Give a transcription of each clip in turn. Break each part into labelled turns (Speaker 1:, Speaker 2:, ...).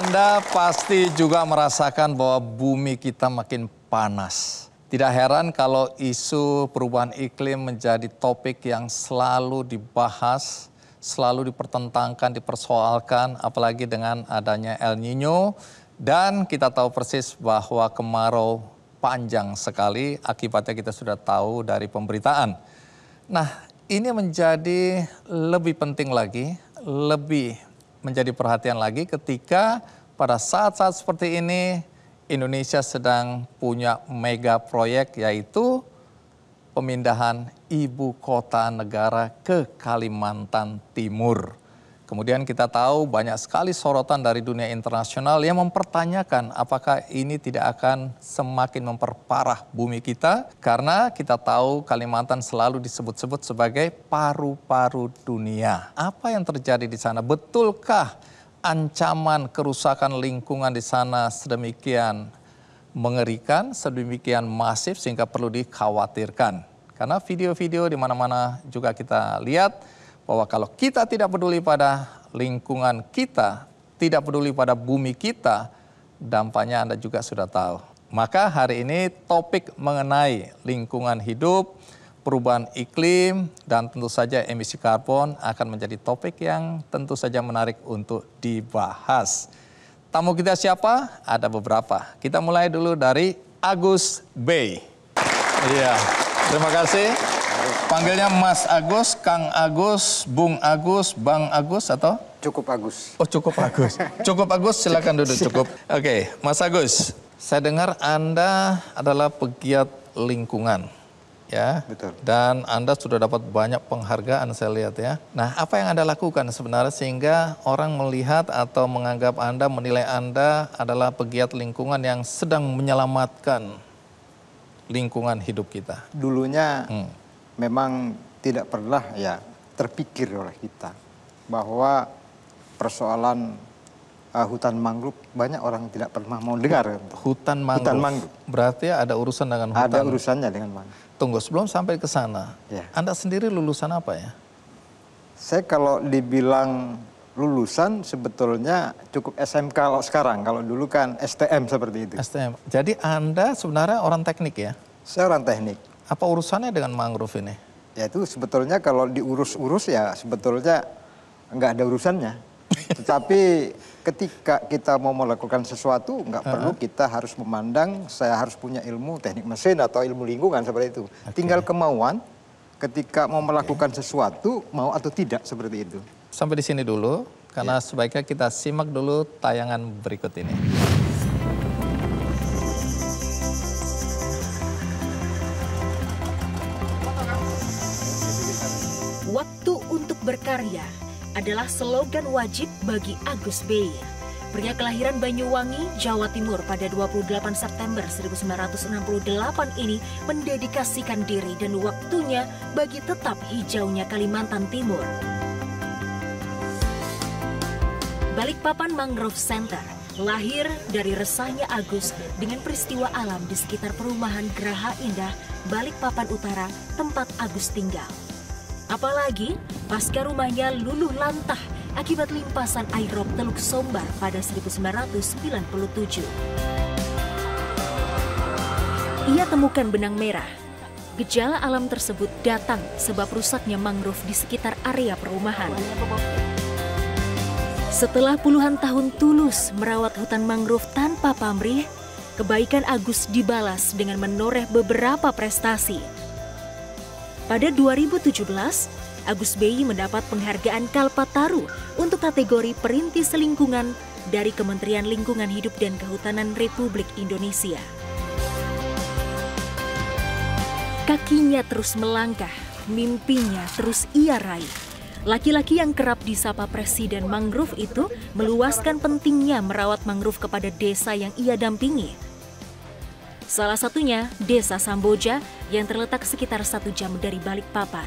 Speaker 1: Anda pasti juga merasakan bahwa bumi kita makin panas. Tidak heran kalau isu perubahan iklim menjadi topik yang selalu dibahas, selalu dipertentangkan, dipersoalkan, apalagi dengan adanya El Nino. Dan kita tahu persis bahwa kemarau panjang sekali, akibatnya kita sudah tahu dari pemberitaan. Nah, ini menjadi lebih penting lagi, lebih menjadi perhatian lagi ketika pada saat-saat seperti ini Indonesia sedang punya mega proyek yaitu pemindahan ibu kota negara ke Kalimantan Timur. Kemudian kita tahu banyak sekali sorotan dari dunia internasional yang mempertanyakan apakah ini tidak akan semakin memperparah bumi kita karena kita tahu Kalimantan selalu disebut-sebut sebagai paru-paru dunia. Apa yang terjadi di sana? Betulkah ancaman kerusakan lingkungan di sana sedemikian mengerikan, sedemikian masif sehingga perlu dikhawatirkan. Karena video-video di mana-mana juga kita lihat bahwa kalau kita tidak peduli pada lingkungan kita, tidak peduli pada bumi kita, dampaknya Anda juga sudah tahu. Maka hari ini topik mengenai lingkungan hidup, perubahan iklim dan tentu saja emisi karbon akan menjadi topik yang tentu saja menarik untuk dibahas. Tamu kita siapa? Ada beberapa. Kita mulai dulu dari Agus Bey. Iya, terima kasih. Panggilnya Mas Agus, Kang Agus, Bung Agus, Bang Agus atau? Cukup Agus. Oh cukup Agus. Cukup Agus silakan duduk cukup. Oke, okay, Mas Agus, saya dengar Anda adalah pegiat lingkungan ya. Betul. Dan Anda sudah dapat banyak penghargaan saya lihat ya. Nah, apa yang Anda lakukan sebenarnya sehingga orang melihat atau menganggap Anda, menilai Anda adalah pegiat lingkungan yang sedang menyelamatkan lingkungan hidup kita?
Speaker 2: Dulunya hmm. memang tidak pernah ya terpikir oleh kita bahwa persoalan uh, hutan mangrove banyak orang tidak pernah mau dengar.
Speaker 1: Hutan mangrove. Hutan mangrove. Berarti ada urusan dengan hutan. Ada urusannya dengan mangrove. Tunggu sebelum sampai ke sana, ya. Anda sendiri lulusan apa ya?
Speaker 2: Saya kalau dibilang lulusan sebetulnya cukup SMK kalau sekarang. Kalau dulu kan STM seperti
Speaker 1: itu. STM. Jadi Anda sebenarnya orang teknik ya? Saya orang teknik. Apa urusannya dengan mangrove ini? Ya itu sebetulnya kalau
Speaker 2: diurus-urus ya sebetulnya nggak ada urusannya. Tetapi ketika kita mau melakukan sesuatu nggak uh -huh. perlu kita harus memandang saya harus punya ilmu teknik mesin atau ilmu lingkungan seperti itu. Okay. Tinggal kemauan ketika mau melakukan okay.
Speaker 1: sesuatu mau atau tidak seperti itu. Sampai di sini dulu karena yeah. sebaiknya kita simak dulu tayangan berikut ini.
Speaker 3: Waktu untuk berkarya adalah slogan wajib bagi Agus B. Pria kelahiran Banyuwangi, Jawa Timur pada 28 September 1968 ini mendedikasikan diri dan waktunya bagi tetap hijaunya Kalimantan Timur. Balikpapan Mangrove Center lahir dari resahnya Agus dengan peristiwa alam di sekitar perumahan Geraha Indah, Balikpapan Utara, tempat Agus tinggal. Apalagi pasca rumahnya luluh lantah akibat limpasan air rob Teluk Sombar pada 1997. Ia temukan benang merah. Gejala alam tersebut datang sebab rusaknya mangrove di sekitar area perumahan. Setelah puluhan tahun tulus merawat hutan mangrove tanpa pamrih, kebaikan Agus dibalas dengan menoreh beberapa prestasi pada 2017, Agus Bey mendapat penghargaan Kalpataru untuk kategori Perintis Lingkungan dari Kementerian Lingkungan Hidup dan Kehutanan Republik Indonesia. Kakinya terus melangkah, mimpinya terus ia raih. Laki-laki yang kerap disapa Presiden Mangrove itu meluaskan pentingnya merawat mangrove kepada desa yang ia dampingi Salah satunya Desa Samboja yang terletak sekitar satu jam dari Balikpapan.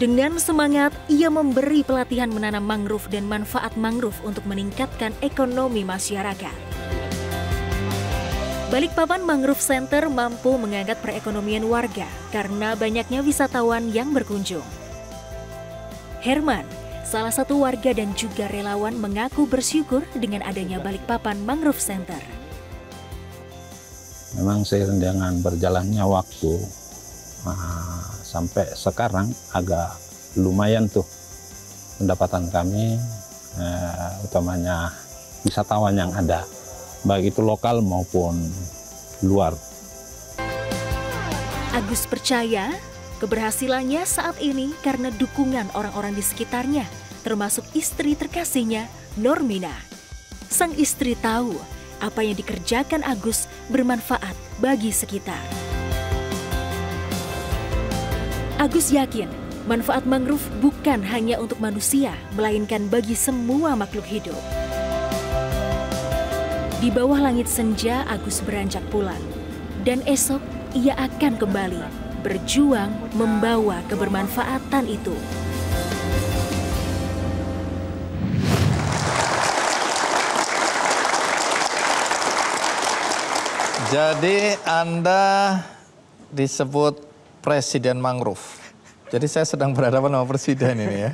Speaker 3: Dengan semangat, ia memberi pelatihan menanam mangrove dan manfaat mangrove untuk meningkatkan ekonomi masyarakat. Balikpapan Mangrove Center mampu mengangkat perekonomian warga karena banyaknya wisatawan yang berkunjung. Herman, salah satu warga dan juga relawan mengaku bersyukur dengan adanya Balikpapan Mangrove Center
Speaker 4: memang
Speaker 5: seiring dengan berjalannya waktu uh, sampai sekarang agak lumayan tuh pendapatan kami uh, utamanya wisatawan yang ada baik itu lokal maupun luar.
Speaker 3: Agus percaya keberhasilannya saat ini karena dukungan orang-orang di sekitarnya termasuk istri terkasihnya Normina. Sang istri tahu apa yang dikerjakan Agus bermanfaat bagi sekitar. Agus yakin manfaat mangrove bukan hanya untuk manusia, melainkan bagi semua makhluk hidup. Di bawah langit senja, Agus beranjak pulang. Dan esok, ia akan kembali berjuang membawa kebermanfaatan itu.
Speaker 1: Jadi Anda disebut Presiden Mangrove. Jadi saya sedang berhadapan sama Presiden ini ya.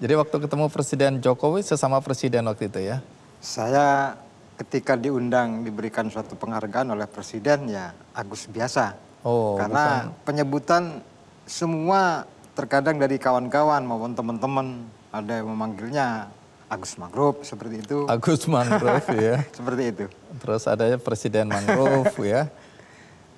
Speaker 1: Jadi waktu ketemu Presiden Jokowi sesama Presiden waktu itu ya?
Speaker 2: Saya ketika diundang diberikan suatu penghargaan oleh Presiden ya Agus biasa. Oh, Karena bukan. penyebutan semua terkadang dari kawan-kawan maupun teman-teman ada yang memanggilnya Agus Mangrove seperti itu.
Speaker 1: Agus Mangrove ya. seperti itu. Terus adanya Presiden Mangrove ya.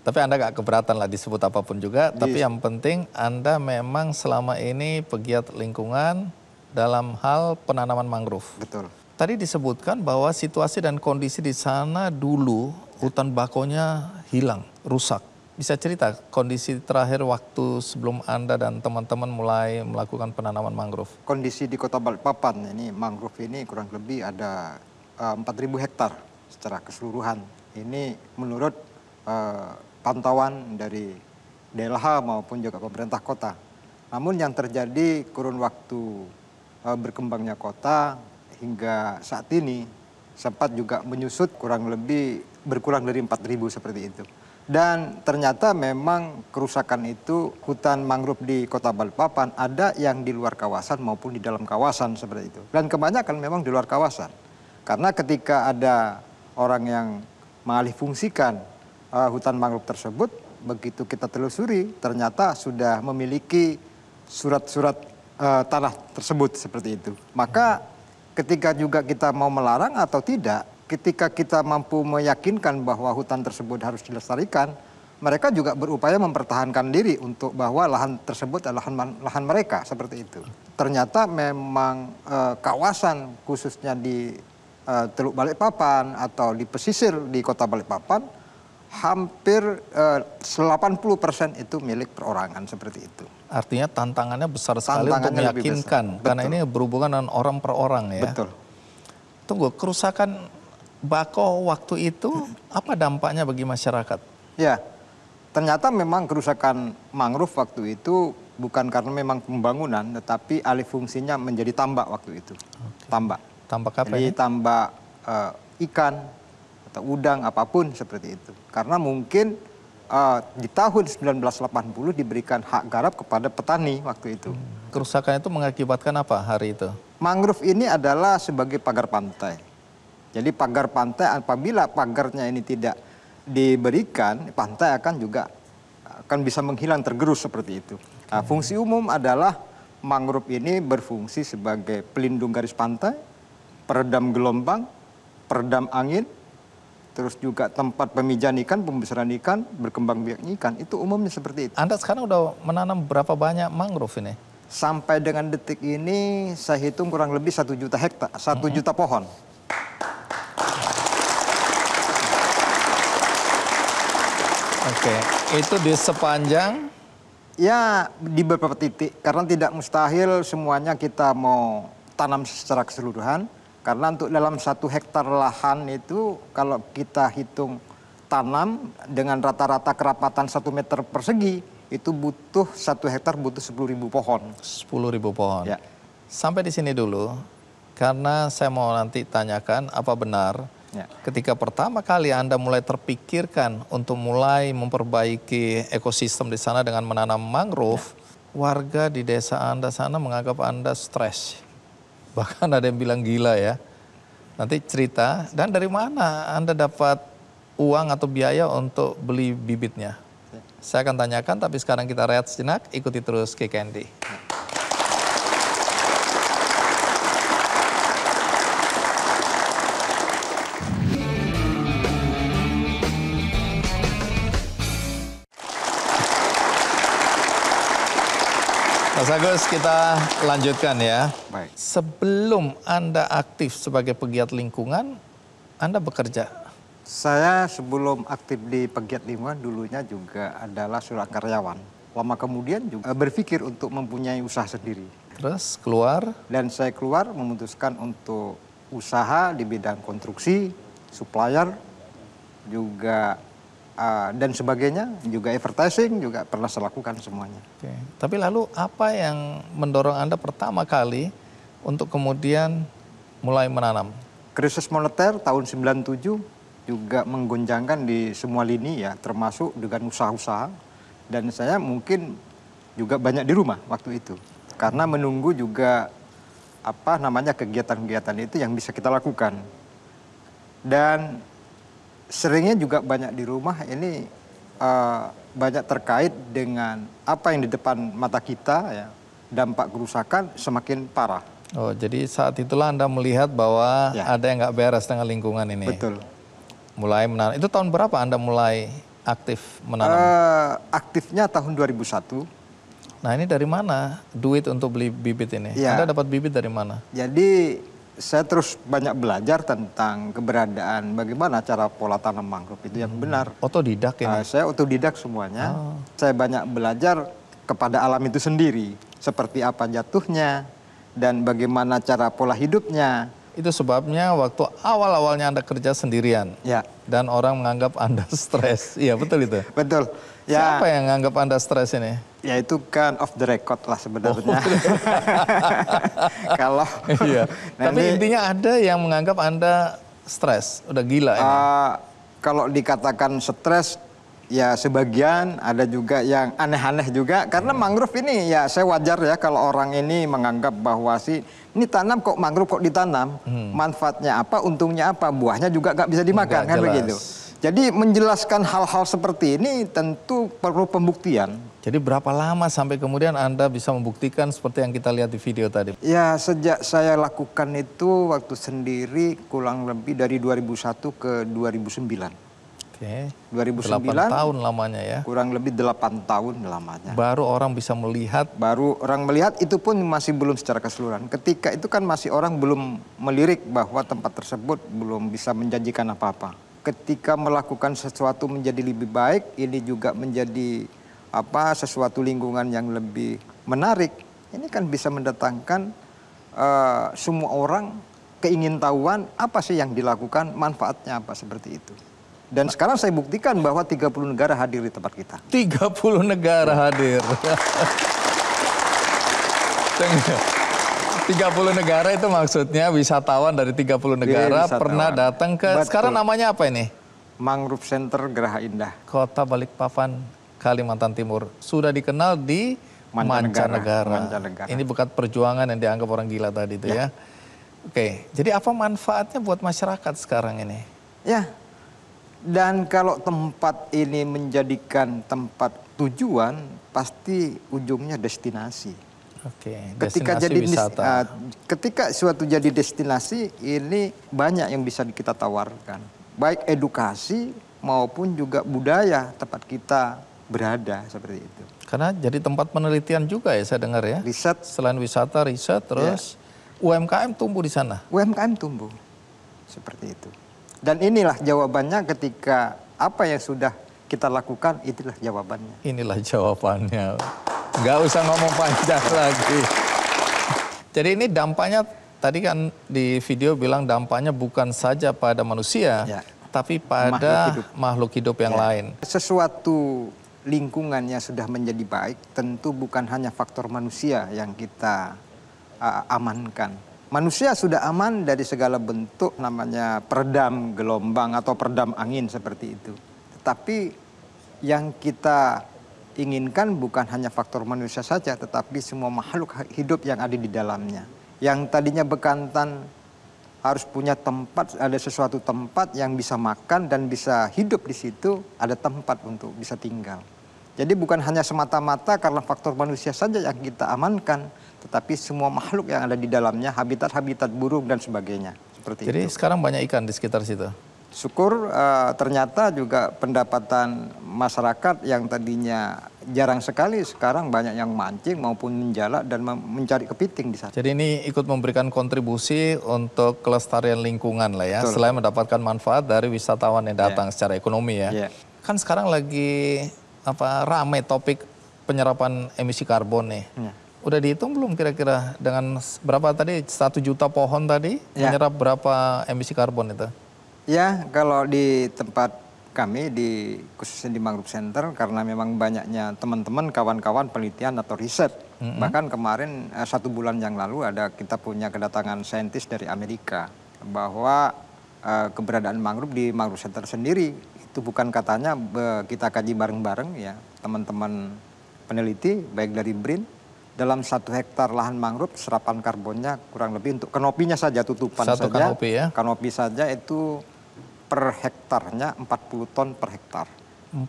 Speaker 1: Tapi Anda gak keberatan lah disebut apapun juga. Yes. Tapi yang penting Anda memang selama ini pegiat lingkungan dalam hal penanaman mangrove. Betul. Tadi disebutkan bahwa situasi dan kondisi di sana dulu hutan bakonya hilang, rusak bisa cerita kondisi terakhir waktu sebelum Anda dan teman-teman mulai melakukan penanaman mangrove?
Speaker 2: Kondisi di Kota Balikpapan ini mangrove ini kurang lebih ada uh, eh, 4.000 hektar secara keseluruhan. Ini menurut uh, pantauan dari DLH maupun juga pemerintah kota. Namun yang terjadi kurun waktu uh, berkembangnya kota hingga saat ini sempat juga menyusut kurang lebih berkurang dari 4.000 seperti itu. Dan ternyata memang kerusakan itu hutan mangrove di kota Balikpapan ada yang di luar kawasan maupun di dalam kawasan seperti itu. Dan kebanyakan memang di luar kawasan. Karena ketika ada orang yang mengalih fungsikan uh, eh, hutan mangrove tersebut, begitu kita telusuri ternyata sudah memiliki surat-surat uh, tanah tersebut seperti itu. Maka ketika juga kita mau melarang atau tidak, ketika kita mampu meyakinkan bahwa hutan tersebut harus dilestarikan, mereka juga berupaya mempertahankan diri untuk bahwa lahan tersebut adalah lahan, lahan mereka seperti itu. Ternyata memang e, kawasan khususnya di e, Teluk Balikpapan atau di pesisir di Kota Balikpapan hampir e, eh, 80% itu milik perorangan seperti itu.
Speaker 1: Artinya tantangannya
Speaker 5: besar sekali tantangannya untuk meyakinkan karena ini
Speaker 1: berhubungan dengan orang per orang ya. Betul. Tunggu, kerusakan bako waktu itu apa dampaknya bagi masyarakat?
Speaker 2: Ya, ternyata memang kerusakan mangrove waktu itu bukan karena memang pembangunan, tetapi alih fungsinya menjadi tambak waktu itu. Oke. Tambak. Tambak apa Jadi ya? tambak uh, ikan atau udang apapun seperti itu. Karena mungkin uh, di tahun 1980 diberikan hak garap kepada petani waktu itu. Hmm. Kerusakan itu mengakibatkan
Speaker 1: apa hari itu?
Speaker 2: Mangrove ini adalah sebagai pagar pantai jadi pagar pantai apabila pagarnya ini tidak diberikan, pantai akan juga akan bisa menghilang tergerus seperti itu. Nah, fungsi umum adalah mangrove ini berfungsi sebagai pelindung garis pantai, peredam gelombang, peredam angin, terus juga tempat pemijahan ikan, pembesaran ikan, berkembang biak ikan. Itu umumnya seperti itu. Anda
Speaker 1: sekarang sudah menanam berapa banyak mangrove ini?
Speaker 2: Sampai dengan detik ini saya hitung kurang lebih satu juta hektar, satu mm -hmm. juta pohon. Oke, itu di sepanjang? Ya, di beberapa titik. Karena tidak mustahil semuanya kita mau tanam secara keseluruhan. Karena untuk dalam satu hektar lahan itu kalau kita hitung tanam dengan rata-rata kerapatan satu meter persegi itu butuh satu hektar butuh sepuluh ribu pohon.
Speaker 1: Sepuluh ribu pohon. Ya. Sampai di sini dulu karena saya mau nanti tanyakan apa benar Ya. Ketika pertama kali Anda mulai terpikirkan untuk mulai memperbaiki ekosistem di sana dengan menanam mangrove, ya. warga di desa Anda sana menganggap Anda stres. Bahkan ada yang bilang gila ya. Nanti cerita, dan dari mana Anda dapat uang atau biaya untuk beli bibitnya? Ya. Saya akan tanyakan, tapi sekarang kita rehat sejenak, ikuti terus KKND. Ya. Mas Agus, kita lanjutkan ya. Baik. Sebelum Anda aktif sebagai pegiat lingkungan, Anda bekerja?
Speaker 2: Saya sebelum aktif di pegiat lingkungan dulunya juga adalah surat karyawan. Lama kemudian juga berpikir untuk mempunyai usaha sendiri. Terus keluar? Dan saya keluar memutuskan untuk usaha di bidang konstruksi, supplier, juga Ah, dan sebagainya, juga advertising juga pernah saya lakukan semuanya.
Speaker 1: Oke. Tapi lalu apa yang mendorong Anda pertama kali untuk kemudian mulai menanam?
Speaker 2: Krisis moneter tahun 97 juga menggonjangkan di semua lini ya, termasuk dengan usaha-usaha. Dan saya mungkin juga banyak di rumah waktu itu. Karena menunggu juga apa namanya kegiatan-kegiatan itu yang bisa kita lakukan. Dan seringnya juga banyak di rumah ini uh, banyak terkait dengan apa yang di depan mata kita ya dampak kerusakan semakin parah.
Speaker 1: Oh, jadi saat itulah Anda melihat bahwa ya. ada yang nggak beres dengan lingkungan ini. Betul. Mulai menanam. Itu tahun berapa Anda mulai aktif menanam? Uh, aktifnya tahun 2001. Nah, ini dari mana duit untuk beli bibit ini? Ya. Anda dapat bibit dari mana? Jadi saya terus banyak belajar
Speaker 2: tentang keberadaan bagaimana cara pola tanam mangrove itu yang hmm. benar. Otodidak ya? Uh, saya otodidak semuanya. Oh. Saya banyak belajar kepada alam itu sendiri. Seperti apa jatuhnya dan bagaimana cara pola hidupnya. Itu sebabnya waktu
Speaker 1: awal-awalnya Anda kerja sendirian. Ya. Dan orang menganggap Anda stres. Iya betul itu? betul. Ya. Siapa yang menganggap Anda stres ini? Ya itu kan off the record lah sebenarnya. Oh, Kalau iya. nah Tapi intinya ada yang menganggap Anda stres, udah gila ini. Uh, kalau dikatakan stres
Speaker 2: ya sebagian ada juga yang aneh-aneh juga karena hmm. mangrove ini ya saya wajar ya kalau orang ini menganggap bahwa si ini tanam kok mangrove kok ditanam hmm. manfaatnya apa untungnya apa buahnya juga nggak bisa dimakan kan begitu jadi menjelaskan hal-hal seperti
Speaker 1: ini tentu perlu pembuktian jadi berapa lama sampai kemudian Anda bisa membuktikan seperti yang kita lihat di video tadi?
Speaker 2: Ya sejak saya lakukan itu waktu sendiri kurang lebih dari 2001 ke 2009.
Speaker 1: Oke. Okay. 2009. 8 tahun
Speaker 2: lamanya ya. Kurang lebih 8 tahun lamanya. Baru orang bisa melihat. Baru orang melihat itu pun masih belum secara keseluruhan. Ketika itu kan masih orang belum melirik bahwa tempat tersebut belum bisa menjanjikan apa-apa. Ketika melakukan sesuatu menjadi lebih baik, ini juga menjadi apa sesuatu lingkungan yang lebih menarik, ini kan bisa mendatangkan uh, semua orang keingintahuan apa sih yang dilakukan, manfaatnya apa seperti itu. Dan sekarang saya buktikan bahwa 30 negara
Speaker 1: hadir di tempat kita. 30 negara hadir. 30 negara itu maksudnya wisatawan dari 30 iya, negara ya, pernah datang ke Betul. sekarang namanya apa
Speaker 2: ini? Mangrove
Speaker 1: Center Geraha Indah. Kota Balikpapan Kalimantan Timur. Sudah dikenal di mancanegara. mancanegara. mancanegara. Ini bekat perjuangan yang dianggap orang gila tadi itu ya. ya. Oke, jadi apa manfaatnya buat masyarakat sekarang ini? Ya, dan kalau tempat ini
Speaker 2: menjadikan tempat tujuan, pasti ujungnya destinasi.
Speaker 1: Oke, destinasi ketika jadi wisata. Uh,
Speaker 2: ketika suatu jadi destinasi ini banyak yang bisa kita tawarkan, baik edukasi maupun juga budaya tempat
Speaker 1: kita berada seperti itu. Karena jadi tempat penelitian juga ya saya dengar ya. Riset. Selain wisata, riset, terus ya. UMKM tumbuh di sana. UMKM tumbuh, seperti
Speaker 2: itu. Dan inilah jawabannya ketika apa yang sudah kita lakukan,
Speaker 1: itulah jawabannya. Inilah jawabannya. Gak usah ngomong panjang lagi. Jadi ini dampaknya, tadi kan di video bilang dampaknya bukan saja pada manusia, ya. tapi pada makhluk hidup, makhluk hidup yang ya. lain.
Speaker 2: Sesuatu lingkungannya sudah menjadi baik, tentu bukan hanya faktor manusia yang kita uh, amankan. Manusia sudah aman dari segala bentuk namanya peredam gelombang atau peredam angin seperti itu. Tetapi yang kita inginkan bukan hanya faktor manusia saja, tetapi semua makhluk hidup yang ada di dalamnya. Yang tadinya bekantan harus punya tempat, ada sesuatu tempat yang bisa makan dan bisa hidup di situ, ada tempat untuk bisa tinggal. Jadi bukan hanya semata-mata karena faktor manusia saja yang kita amankan, tetapi semua makhluk yang ada di dalamnya, habitat-habitat burung dan sebagainya. Seperti Jadi itu. sekarang banyak ikan di sekitar situ. Syukur uh, ternyata juga pendapatan masyarakat yang tadinya jarang sekali sekarang banyak yang mancing maupun menjala dan
Speaker 1: mencari kepiting di sana. Jadi ini ikut memberikan kontribusi untuk kelestarian lingkungan lah ya, Betul. selain mendapatkan manfaat dari wisatawan yang ya. datang yeah. secara ekonomi ya. Yeah. Kan sekarang lagi apa ramai topik penyerapan emisi karbon nih. Ya. Udah dihitung belum kira-kira dengan berapa tadi satu juta pohon tadi ya. menyerap berapa emisi karbon itu?
Speaker 2: Ya, kalau di tempat kami di khususnya di Mangrove Center karena memang banyaknya teman-teman kawan-kawan penelitian atau riset. Mm -hmm. Bahkan kemarin eh, satu bulan yang lalu ada kita punya kedatangan saintis dari Amerika bahwa uh, keberadaan mangrove di mangrove center sendiri itu bukan katanya kita kaji bareng-bareng ya teman-teman peneliti baik dari BRIN dalam satu hektar lahan mangrove serapan karbonnya kurang lebih untuk kanopinya saja tutupan satu saja kanopi ya kanopi saja itu per hektarnya 40 ton per hektar
Speaker 1: 40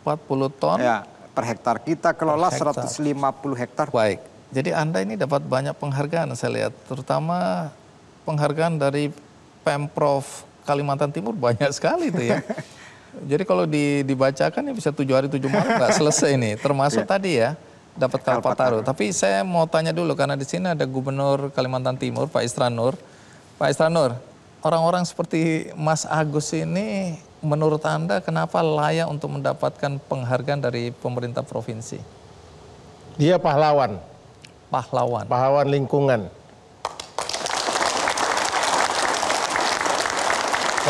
Speaker 1: ton ya per hektar kita kelola seratus hektar. 150 hektar baik jadi anda ini dapat banyak penghargaan saya lihat terutama penghargaan dari pemprov Kalimantan Timur banyak sekali itu ya Jadi kalau dibacakan ya bisa tujuh hari tujuh malam nggak selesai ini. Termasuk yeah. tadi ya dapat Kalpataru. Tapi saya mau tanya dulu karena di sini ada Gubernur Kalimantan Timur Pak Istranur. Pak Istranur, orang-orang seperti Mas Agus ini menurut Anda kenapa layak untuk mendapatkan penghargaan dari pemerintah provinsi? Dia pahlawan. Pahlawan. Pahlawan
Speaker 6: lingkungan.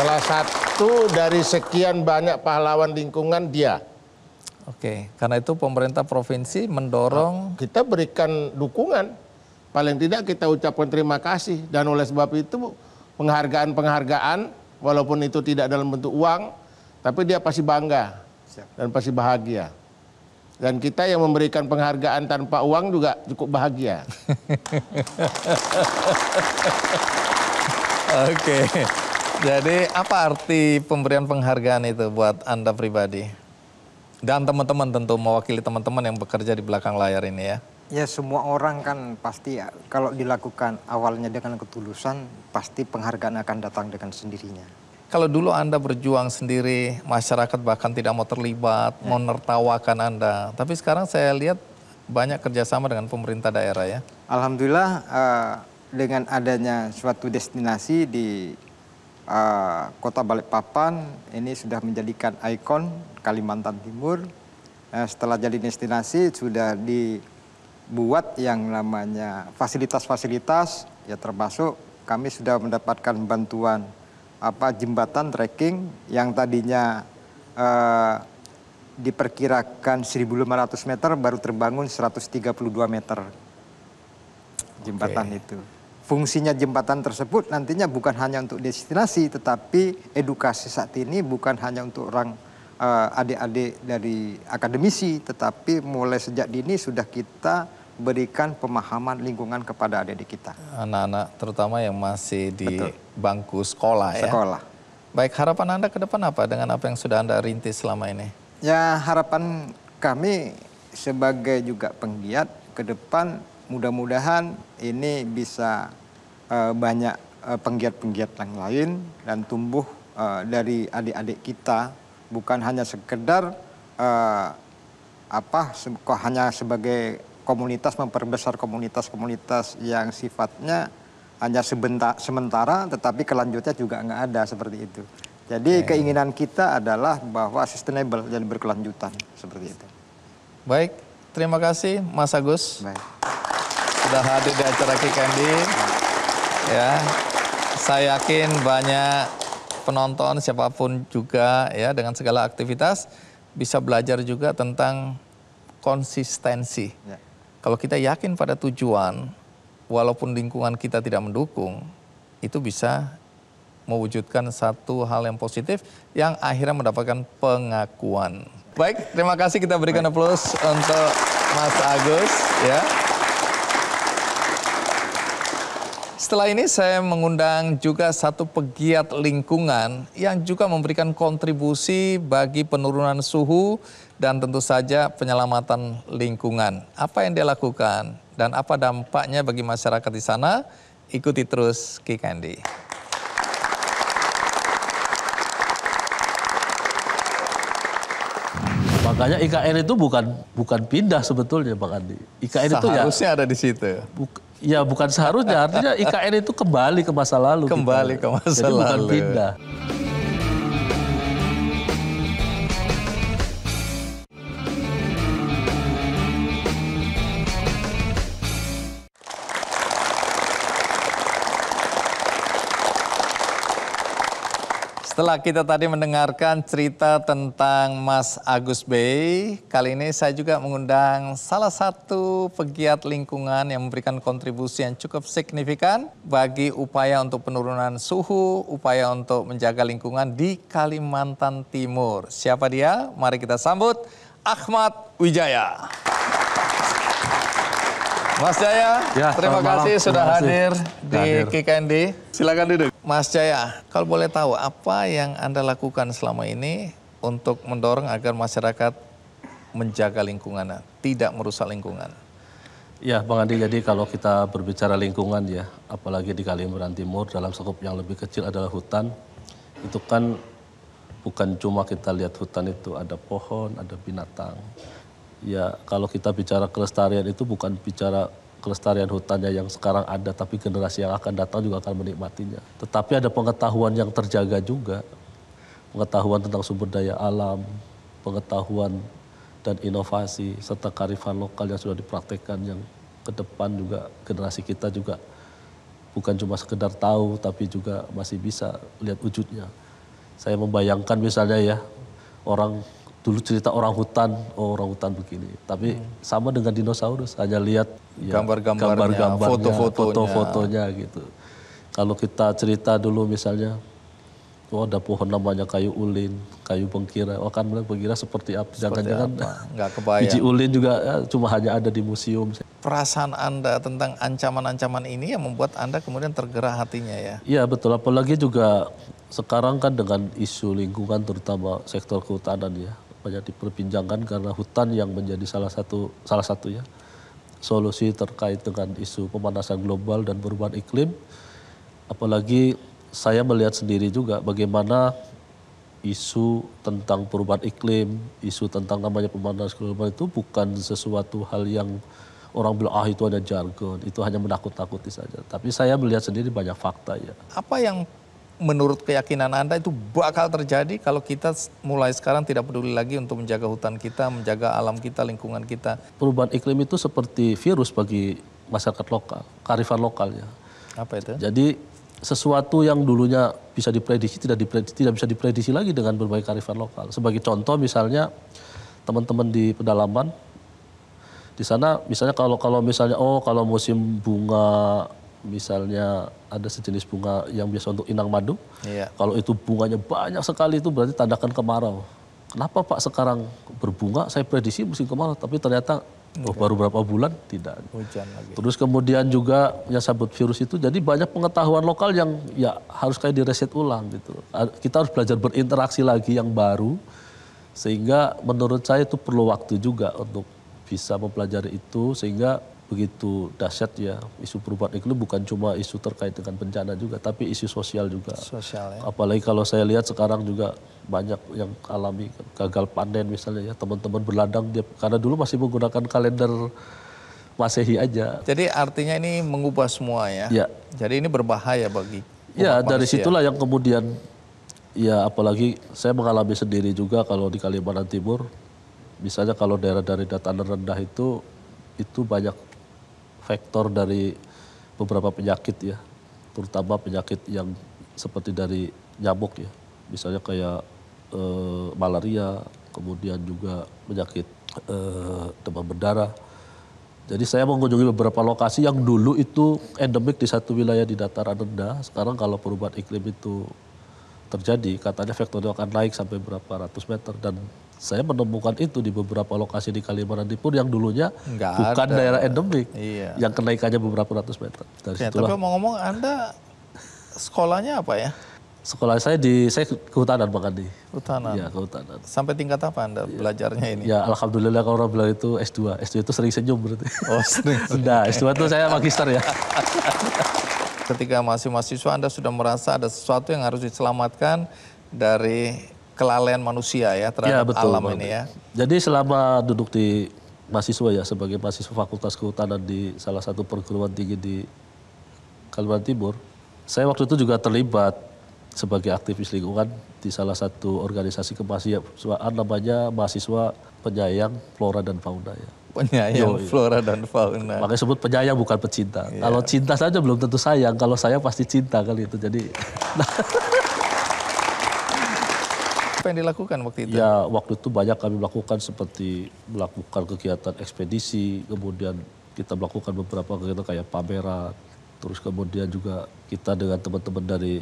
Speaker 6: Salah satu dari sekian banyak pahlawan lingkungan dia. Oke, karena itu pemerintah provinsi mendorong ah, kita berikan dukungan. Paling tidak kita ucapkan terima kasih dan oleh sebab itu penghargaan-penghargaan walaupun itu tidak dalam bentuk uang, tapi dia pasti bangga dan pasti bahagia. Dan kita yang memberikan penghargaan tanpa uang juga cukup bahagia.
Speaker 1: Oke. Okay. Jadi apa arti pemberian penghargaan itu buat Anda pribadi? Dan teman-teman tentu mewakili teman-teman yang bekerja di belakang layar ini ya.
Speaker 2: Ya semua orang kan pasti ya, kalau dilakukan awalnya dengan ketulusan pasti penghargaan akan datang dengan sendirinya.
Speaker 1: Kalau dulu Anda berjuang sendiri, masyarakat bahkan tidak mau terlibat, ya. mau nertawakan Anda. Tapi sekarang saya lihat banyak kerjasama dengan pemerintah daerah ya.
Speaker 2: Alhamdulillah uh, dengan adanya suatu destinasi di Ah, kota Balikpapan ini sudah menjadikan ikon Kalimantan Timur. Nah, setelah jadi destinasi sudah dibuat yang namanya fasilitas-fasilitas ya termasuk kami sudah mendapatkan bantuan apa jembatan trekking yang tadinya eh, diperkirakan 1.500 meter baru terbangun 132 meter jembatan okay. itu fungsinya jembatan tersebut nantinya bukan hanya untuk destinasi tetapi edukasi saat ini bukan hanya untuk orang eh, adik-adik uh, dari akademisi tetapi mulai sejak dini sudah kita berikan pemahaman lingkungan
Speaker 1: kepada adik-adik kita. Anak-anak terutama yang masih di Betul. bangku sekolah, sekolah. ya. Sekolah. Baik, harapan Anda ke depan apa dengan apa yang sudah Anda rintis selama ini?
Speaker 2: Ya, harapan kami sebagai juga penggiat ke depan mudah-mudahan ini bisa uh, banyak eh, penggiat-penggiat yang lain dan tumbuh uh, dari adik-adik kita bukan hanya sekedar uh, apa se hanya sebagai komunitas memperbesar komunitas-komunitas yang sifatnya hanya sebentar sementara tetapi kelanjutnya juga nggak ada seperti itu. Jadi okay. keinginan kita adalah bahwa sustainable dan berkelanjutan seperti
Speaker 1: itu. Baik, terima kasih Mas Agus. Baik. Sudah hadir di acara Kikendi. Ya, saya yakin banyak penonton siapapun juga ya dengan segala aktivitas bisa belajar juga tentang konsistensi. Ya. Kalau kita yakin pada tujuan, walaupun lingkungan kita tidak mendukung, itu bisa mewujudkan satu hal yang positif yang akhirnya mendapatkan pengakuan. Baik, terima kasih kita berikan aplaus untuk Mas Agus ya. setelah ini saya mengundang juga satu pegiat lingkungan yang juga memberikan kontribusi bagi penurunan suhu dan tentu saja penyelamatan lingkungan. Apa yang dia lakukan dan apa dampaknya bagi masyarakat di sana? Ikuti terus Kikandi.
Speaker 5: Makanya IKN itu bukan bukan pindah sebetulnya Bang Andi. IKN seharusnya itu ya seharusnya
Speaker 1: ada di situ. Ya? Buk,
Speaker 5: ya bukan seharusnya, artinya IKN itu kembali ke masa lalu. Kembali kita. ke masa Jadi lalu. Bukan pindah.
Speaker 1: Setelah kita tadi mendengarkan cerita tentang Mas Agus Bey, kali ini saya juga mengundang salah satu pegiat lingkungan yang memberikan kontribusi yang cukup signifikan bagi upaya untuk penurunan suhu, upaya untuk menjaga lingkungan di Kalimantan Timur. Siapa dia? Mari kita sambut Ahmad Wijaya. Mas Jaya, ya, terima kasih sudah terima kasih. hadir di KKND. Silakan duduk. Mas Jaya, kalau boleh tahu apa yang Anda lakukan selama ini untuk mendorong agar masyarakat menjaga lingkungan, tidak merusak lingkungan?
Speaker 5: Ya, Bang Andi, jadi kalau kita berbicara lingkungan ya, apalagi di Kalimantan Timur dalam sekup yang lebih kecil adalah hutan, itu kan bukan cuma kita lihat hutan itu ada pohon, ada binatang. Ya, kalau kita bicara kelestarian itu bukan bicara kelestarian hutannya yang sekarang ada, tapi generasi yang akan datang juga akan menikmatinya. Tetapi ada pengetahuan yang terjaga juga, pengetahuan tentang sumber daya alam, pengetahuan dan inovasi, serta karifan lokal yang sudah dipraktekkan yang ke depan juga generasi kita juga bukan cuma sekedar tahu, tapi juga masih bisa lihat wujudnya. Saya membayangkan misalnya ya, orang dulu cerita orang hutan, oh orang hutan begini. Tapi hmm. sama dengan dinosaurus, hanya lihat ya, gambar-gambarnya, gambar foto-fotonya. foto-fotonya gitu. Kalau kita cerita dulu misalnya, oh ada pohon namanya kayu ulin, kayu bengkira. Oh kan bengkira seperti apa? Jangan-jangan biji ulin juga ya, cuma hanya ada di museum. Perasaan Anda tentang
Speaker 1: ancaman-ancaman ini yang membuat Anda kemudian tergerak hatinya ya?
Speaker 5: Iya betul, apalagi juga sekarang kan dengan isu lingkungan terutama sektor kehutanan ya banyak diperbincangkan karena hutan yang menjadi salah satu salah satunya solusi terkait dengan isu pemanasan global dan perubahan iklim. Apalagi saya melihat sendiri juga bagaimana isu tentang perubahan iklim, isu tentang namanya pemanasan global itu bukan sesuatu hal yang orang bilang ah itu ada jargon, itu hanya menakut-nakuti saja. Tapi saya melihat sendiri banyak fakta ya. Apa yang menurut keyakinan
Speaker 1: Anda itu bakal terjadi kalau kita mulai sekarang tidak peduli lagi untuk menjaga hutan kita, menjaga
Speaker 5: alam kita, lingkungan kita. Perubahan iklim itu seperti virus bagi masyarakat lokal, karifan lokal ya. Apa itu? Jadi sesuatu yang dulunya bisa diprediksi tidak diprediksi, tidak bisa diprediksi lagi dengan berbagai karifan lokal. Sebagai contoh misalnya teman-teman di pedalaman di sana misalnya kalau kalau misalnya oh kalau musim bunga misalnya ada sejenis bunga yang biasa untuk inang madu. Iya. Kalau itu bunganya banyak sekali itu berarti tandakan kemarau. Kenapa Pak sekarang berbunga? Saya prediksi musim kemarau, tapi ternyata oh, baru berapa bulan tidak. Hujan lagi. Terus kemudian juga yang sabut virus itu, jadi banyak pengetahuan lokal yang ya harus kayak direset ulang gitu. Kita harus belajar berinteraksi lagi yang baru, sehingga menurut saya itu perlu waktu juga untuk bisa mempelajari itu sehingga begitu dahsyat ya isu perubahan iklim bukan cuma isu terkait dengan bencana juga tapi isu sosial juga. Sosial ya. Apalagi kalau saya lihat sekarang juga banyak yang alami gagal panen misalnya ya teman-teman berladang dia karena dulu masih menggunakan kalender Masehi aja. Jadi artinya ini mengubah semua ya. ya. Jadi ini berbahaya bagi Ya, dari manusia. situlah yang kemudian ya apalagi saya mengalami sendiri juga kalau di Kalimantan Timur misalnya kalau daerah dari dataran rendah itu itu banyak faktor dari beberapa penyakit ya, terutama penyakit yang seperti dari nyamuk ya, misalnya kayak e, malaria, kemudian juga penyakit e, demam berdarah. Jadi saya mengunjungi beberapa lokasi yang dulu itu endemik di satu wilayah di dataran rendah. Sekarang kalau perubahan iklim itu terjadi, katanya vektornya akan naik sampai berapa ratus meter dan saya menemukan itu di beberapa lokasi di Kalimantan Timur yang dulunya
Speaker 1: Nggak bukan ada. daerah
Speaker 5: endemik, iya. yang kenaikannya beberapa ratus meter. Dari ya, tapi
Speaker 1: mau ngomong Anda sekolahnya apa ya?
Speaker 5: Sekolah saya di saya kehutanan Pak Andi. Kehutanan. Ya, kehutanan. Sampai tingkat apa Anda ya. belajarnya ini? Ya, alhamdulillah kalau orang bilang itu S2. S2 itu sering senyum berarti. Oh, sering. Sudah, S2 itu saya magister ya.
Speaker 1: Ketika masih mahasiswa Anda sudah merasa ada sesuatu yang harus diselamatkan dari kelalaian manusia ya terhadap ya, betul, alam betul. ini ya.
Speaker 5: Jadi selama duduk di mahasiswa ya sebagai mahasiswa Fakultas Kehutanan di salah satu perguruan tinggi di Kalimantan Timur, saya waktu itu juga terlibat sebagai aktivis lingkungan di salah satu organisasi kemahasiswaan namanya mahasiswa penyayang flora dan fauna ya. Penyayang Yo, flora dan fauna. Makanya sebut penyayang bukan pecinta. Yeah. Kalau cinta saja belum tentu sayang, kalau saya pasti cinta kali itu. Jadi apa yang dilakukan waktu itu? Ya, waktu itu banyak kami melakukan seperti melakukan kegiatan ekspedisi, kemudian kita melakukan beberapa kegiatan kayak pameran, terus kemudian juga kita dengan teman-teman dari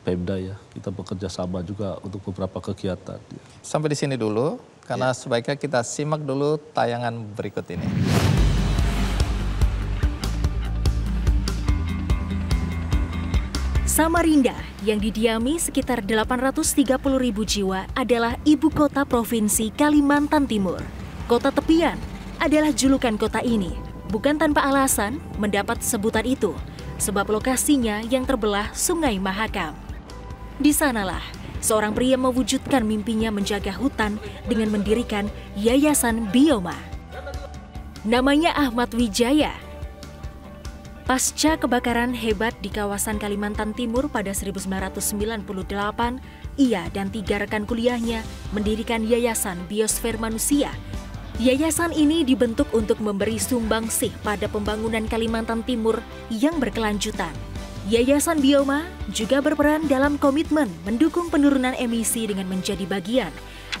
Speaker 5: Pemda ya, kita bekerja sama juga untuk beberapa kegiatan. Ya. Sampai di sini dulu, karena ya. sebaiknya kita simak
Speaker 1: dulu tayangan berikut ini.
Speaker 3: Samarinda yang didiami sekitar 830 ribu jiwa adalah ibu kota provinsi Kalimantan Timur. Kota tepian adalah julukan kota ini. Bukan tanpa alasan mendapat sebutan itu, sebab lokasinya yang terbelah Sungai Mahakam. Di sanalah seorang pria mewujudkan mimpinya menjaga hutan dengan mendirikan Yayasan Bioma. Namanya Ahmad Wijaya Pasca kebakaran hebat di kawasan Kalimantan Timur pada 1998, ia dan tiga rekan kuliahnya mendirikan Yayasan Biosfer Manusia. Yayasan ini dibentuk untuk memberi sumbangsih pada pembangunan Kalimantan Timur yang berkelanjutan. Yayasan Bioma juga berperan dalam komitmen mendukung penurunan emisi dengan menjadi bagian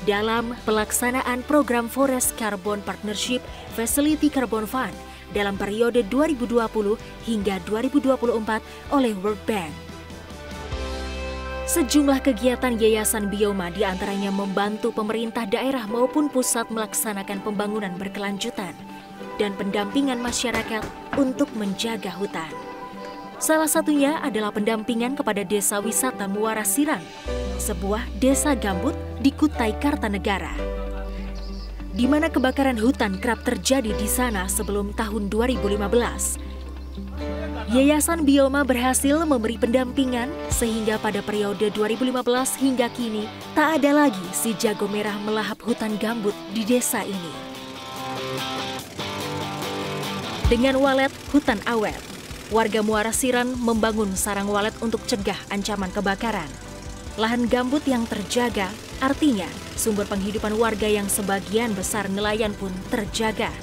Speaker 3: dalam pelaksanaan program Forest Carbon Partnership Facility Carbon Fund dalam periode 2020 hingga 2024 oleh World Bank. Sejumlah kegiatan Yayasan Bioma diantaranya membantu pemerintah daerah maupun pusat melaksanakan pembangunan berkelanjutan dan pendampingan masyarakat untuk menjaga hutan. Salah satunya adalah pendampingan kepada Desa Wisata Muara Sirang, sebuah desa gambut di Kutai Kartanegara di mana kebakaran hutan kerap terjadi di sana sebelum tahun 2015. Yayasan Bioma berhasil memberi pendampingan sehingga pada periode 2015 hingga kini tak ada lagi si jago merah melahap hutan gambut di desa ini. Dengan walet hutan awet, warga Muara Siran membangun sarang walet untuk cegah ancaman kebakaran. Lahan gambut yang terjaga Artinya, sumber penghidupan warga yang sebagian besar nelayan pun terjaga.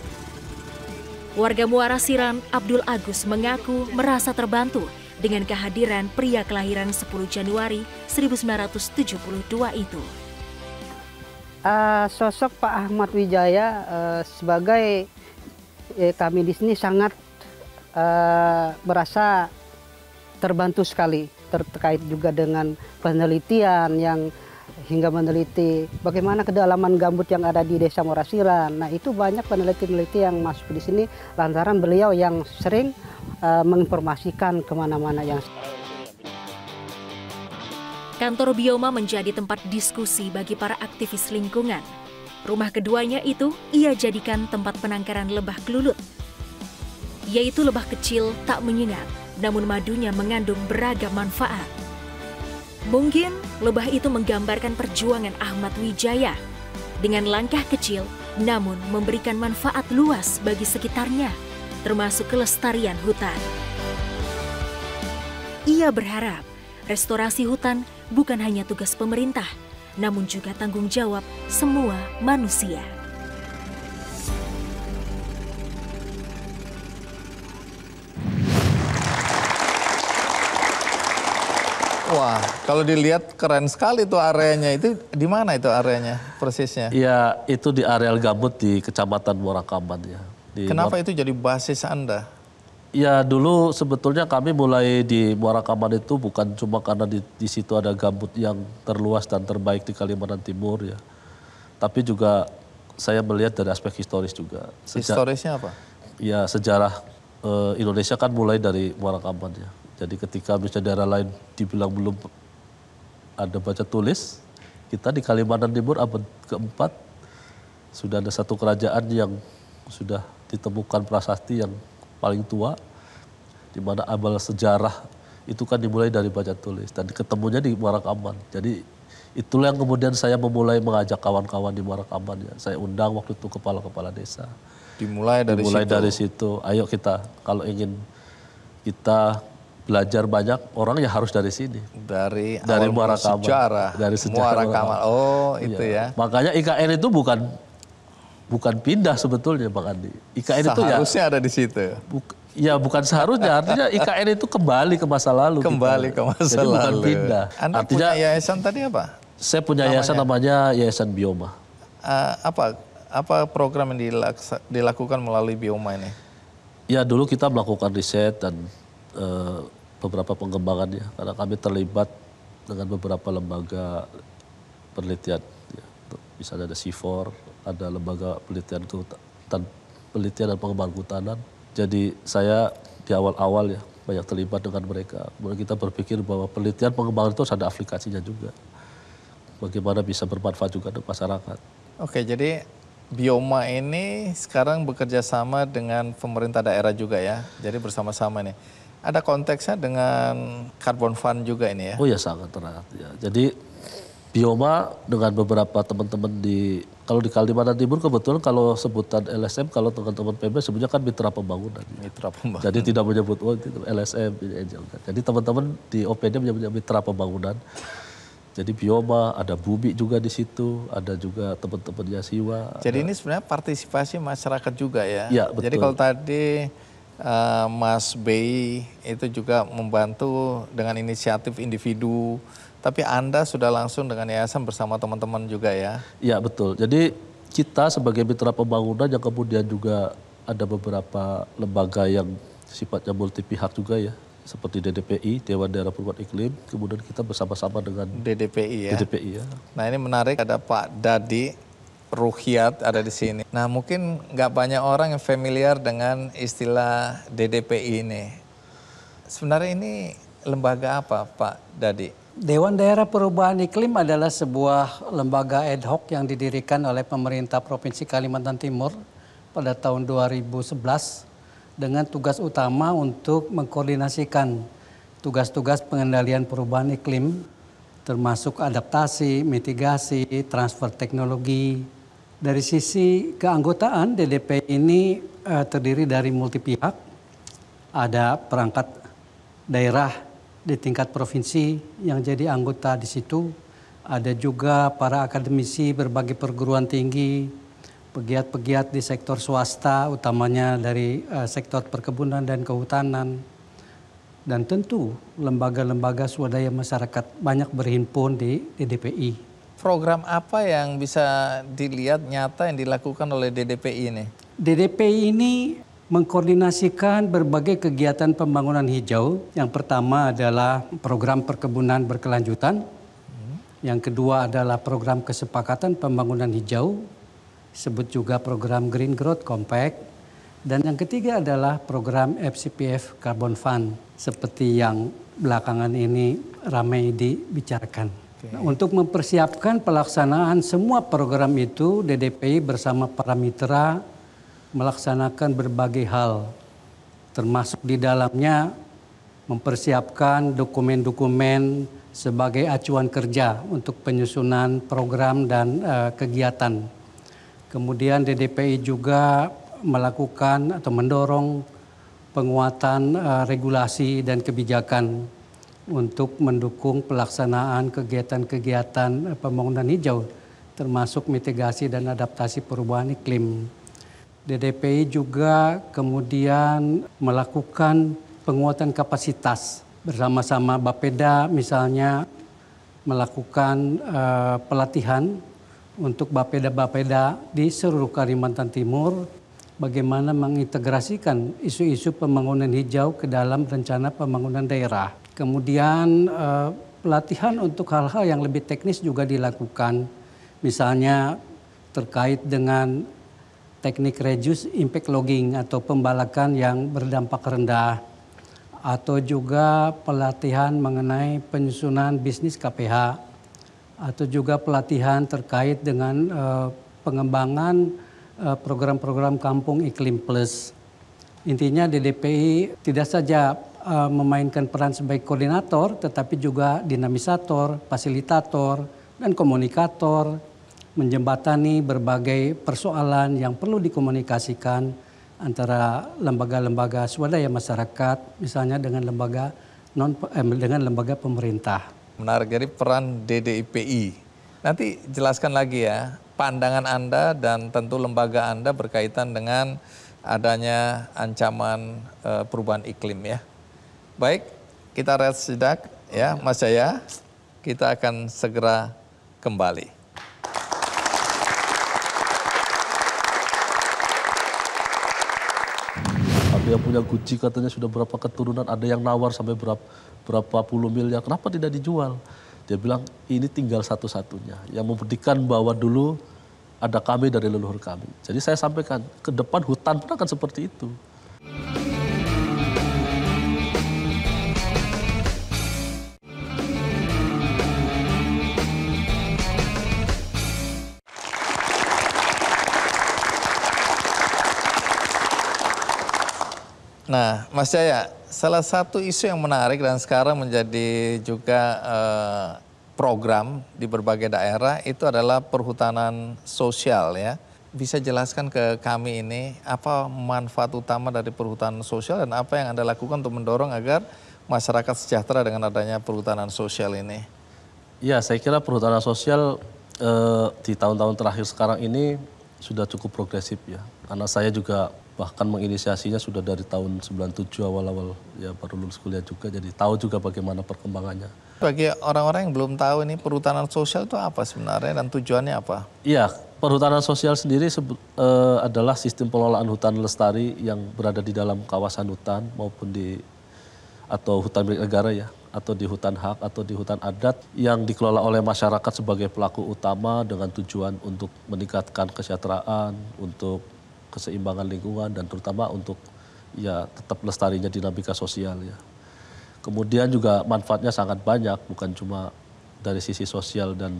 Speaker 3: Warga Muara Siran, Abdul Agus mengaku merasa terbantu dengan kehadiran pria kelahiran 10 Januari 1972 itu.
Speaker 4: Uh, sosok Pak Ahmad Wijaya uh, sebagai eh, kami di sini sangat uh, eh, berasa terbantu sekali terkait juga dengan penelitian yang hingga meneliti bagaimana kedalaman gambut yang ada di Desa Morasiran. Nah, itu banyak peneliti-peneliti yang masuk di sini lantaran beliau yang sering uh, menginformasikan kemana-mana yang...
Speaker 3: Kantor Bioma menjadi tempat diskusi bagi para aktivis lingkungan. Rumah keduanya itu ia jadikan tempat penangkaran lebah kelulut, yaitu lebah kecil tak menyengat, namun madunya mengandung beragam manfaat. Mungkin lebah itu menggambarkan perjuangan Ahmad Wijaya dengan langkah kecil namun memberikan manfaat luas bagi sekitarnya, termasuk kelestarian hutan. Ia berharap restorasi hutan bukan hanya tugas pemerintah, namun juga tanggung jawab semua manusia.
Speaker 1: Wah, kalau dilihat keren sekali itu areanya. Itu di mana itu areanya persisnya?
Speaker 5: Iya, itu di areal gambut di Kecamatan Muarakaman ya. Di Kenapa Mor
Speaker 1: itu jadi basis Anda?
Speaker 5: Ya dulu sebetulnya kami mulai di Muara Kaman itu bukan cuma karena di, di situ ada gambut yang terluas dan terbaik di Kalimantan Timur ya. Tapi juga saya melihat dari aspek historis juga. Seja Historisnya apa? Ya sejarah e, Indonesia kan mulai dari Muara Kaman ya jadi ketika misalnya daerah lain dibilang belum ada baca tulis, kita di Kalimantan Timur abad keempat sudah ada satu kerajaan yang sudah ditemukan prasasti yang paling tua, di mana abal sejarah itu kan dimulai dari baca tulis dan ketemunya di Muara Kaman. Jadi itulah yang kemudian saya memulai mengajak kawan-kawan di Muara Kaman ya. Saya undang waktu itu kepala-kepala desa. Dimulai dari dimulai situ. dari situ. Ayo kita kalau ingin kita belajar banyak orang ya harus dari sini. Dari dari Muara Kamal. Sejarah. Dari sejarah. Muara Kamal. Oh, iya. itu ya. ya. Makanya IKN itu bukan bukan pindah sebetulnya Bang Andi. IKN seharusnya itu ya ada di situ. Buk, ya bukan seharusnya, artinya IKN itu kembali ke masa lalu. Kembali kita. ke masa Jadi lalu. bukan pindah. Anda artinya punya yayasan tadi apa? Saya punya namanya? yayasan namanya Yayasan Bioma. Uh, apa apa
Speaker 1: program yang dilakukan melalui Bioma ini?
Speaker 5: Ya dulu kita melakukan riset dan eh, beberapa pengembangannya karena kami terlibat dengan beberapa lembaga penelitian ya. misalnya ada SIFOR ada lembaga penelitian dan penelitian dan pengembangan kehutanan jadi saya di awal-awal ya banyak terlibat dengan mereka kemudian kita berpikir bahwa penelitian pengembangan itu harus ada aplikasinya juga bagaimana bisa bermanfaat juga untuk masyarakat
Speaker 1: oke jadi
Speaker 5: Bioma
Speaker 1: ini sekarang bekerja sama dengan pemerintah daerah juga ya, jadi bersama-sama nih
Speaker 5: ada konteksnya dengan carbon fund juga ini ya? Oh ya sangat erat. Ya. Jadi bioma dengan beberapa teman-teman di kalau di Kalimantan Timur kebetulan kalau sebutan LSM kalau teman-teman PB sebenarnya kan mitra pembangunan. Mitra pembangunan. Jadi tidak menyebut oh gitu, LSM ini angel. Jadi teman-teman di OPD menyebutnya mitra pembangunan. Jadi bioma, ada Bubi juga di situ, ada juga teman-teman Yasiwa. Jadi ada... ini sebenarnya
Speaker 1: partisipasi masyarakat juga ya. Iya, betul. Jadi kalau tadi
Speaker 5: Eh, Mas Bey
Speaker 1: itu juga membantu dengan inisiatif individu. Tapi Anda sudah
Speaker 5: langsung dengan yayasan bersama teman-teman juga ya? Iya betul. Jadi kita sebagai mitra pembangunan yang kemudian juga ada beberapa lembaga yang sifatnya multi pihak juga ya seperti DDPI Dewan Daerah Perubahan Iklim kemudian kita bersama-sama dengan DDPI
Speaker 1: ya. DDPI ya. Nah ini menarik ada Pak Dadi ruhiat ada di sini. Nah mungkin nggak banyak orang yang familiar dengan istilah DDPI ini. Sebenarnya ini lembaga apa Pak Dadi?
Speaker 4: Dewan Daerah Perubahan Iklim adalah sebuah lembaga ad hoc yang didirikan oleh pemerintah Provinsi Kalimantan Timur pada tahun 2011 dengan tugas utama untuk mengkoordinasikan tugas-tugas pengendalian perubahan iklim termasuk adaptasi, mitigasi, transfer teknologi, dari sisi keanggotaan, DDP ini uh, terdiri dari multi pihak. Ada perangkat daerah di tingkat provinsi yang jadi anggota di situ. Ada juga para akademisi berbagai perguruan tinggi, pegiat-pegiat di sektor swasta, utamanya dari uh, sektor perkebunan dan kehutanan. Dan tentu lembaga-lembaga swadaya masyarakat banyak berhimpun di DDPI program apa yang bisa dilihat nyata yang dilakukan oleh
Speaker 1: DDPI ini?
Speaker 4: DDPI ini mengkoordinasikan berbagai kegiatan pembangunan hijau. Yang pertama adalah program perkebunan berkelanjutan. Hmm. Yang kedua adalah program kesepakatan pembangunan hijau. Sebut juga program Green Growth Compact. Dan yang ketiga adalah program FCPF Carbon Fund seperti yang belakangan ini ramai dibicarakan. Okay. Nah, untuk mempersiapkan pelaksanaan semua program itu, DDPI bersama para mitra melaksanakan berbagai hal, termasuk di dalamnya mempersiapkan dokumen-dokumen sebagai acuan kerja untuk penyusunan program dan uh, kegiatan. Kemudian DDPI juga melakukan atau mendorong penguatan uh, regulasi dan kebijakan untuk mendukung pelaksanaan kegiatan-kegiatan eh, pembangunan hijau termasuk mitigasi dan adaptasi perubahan iklim. DDPI juga kemudian melakukan penguatan kapasitas bersama-sama Bapeda misalnya melakukan uh, pelatihan untuk Bapeda-Bapeda di seluruh Kalimantan Timur bagaimana mengintegrasikan isu-isu pembangunan hijau ke dalam rencana pembangunan daerah. Kemudian uh, pelatihan untuk hal-hal yang lebih teknis juga dilakukan. Misalnya terkait dengan teknik reduce impact logging atau pembalakan yang berdampak rendah atau juga pelatihan mengenai penyusunan bisnis KPH atau juga pelatihan terkait dengan uh, pengembangan program eh, program-program Kampung Iklim Plus. Intinya DDPI tidak saja uh, memainkan peran sebagai koordinator, tetapi juga dinamisator, fasilitator, dan komunikator, menjembatani berbagai persoalan yang perlu dikomunikasikan antara lembaga-lembaga swadaya masyarakat, misalnya dengan lembaga non eh, dengan lembaga pemerintah.
Speaker 1: Menarik, jadi peran DDIPI. Nanti jelaskan lagi ya, pandangan Anda dan tentu lembaga Anda berkaitan dengan adanya ancaman uh, perubahan iklim ya. Baik, kita rehat sedak, ya Mas Jaya. Kita akan segera kembali. Ada
Speaker 5: yang punya guci katanya sudah berapa keturunan, ada yang nawar sampai berapa, berapa puluh miliar, kenapa tidak dijual? Dia bilang ini tinggal satu-satunya yang membuktikan bahwa dulu ada kami dari leluhur kami. Jadi saya sampaikan, ke depan hutan pun akan seperti itu.
Speaker 1: Nah, Mas Jaya, salah satu isu yang menarik dan sekarang menjadi juga eh, program di berbagai daerah itu adalah perhutanan sosial ya. Bisa jelaskan ke kami ini apa manfaat utama dari perhutanan sosial dan apa yang Anda lakukan untuk mendorong agar masyarakat sejahtera dengan adanya perhutanan sosial ini?
Speaker 5: Ya, saya kira perhutanan sosial eh, di tahun-tahun terakhir sekarang ini sudah cukup progresif ya. Karena saya juga bahkan menginisiasinya sudah dari tahun 97 awal-awal ya baru lulus kuliah juga jadi tahu juga bagaimana perkembangannya.
Speaker 1: Bagi orang-orang yang belum tahu ini perhutanan sosial itu apa
Speaker 5: sebenarnya dan tujuannya apa? Iya, perhutanan sosial sendiri e, adalah sistem pengelolaan hutan lestari yang berada di dalam kawasan hutan maupun di atau hutan milik negara ya atau di hutan hak atau di hutan adat yang dikelola oleh masyarakat sebagai pelaku utama dengan tujuan untuk meningkatkan kesejahteraan, untuk keseimbangan lingkungan dan terutama untuk ya tetap lestarinya dinamika sosial ya. Kemudian juga manfaatnya sangat banyak bukan cuma dari sisi sosial dan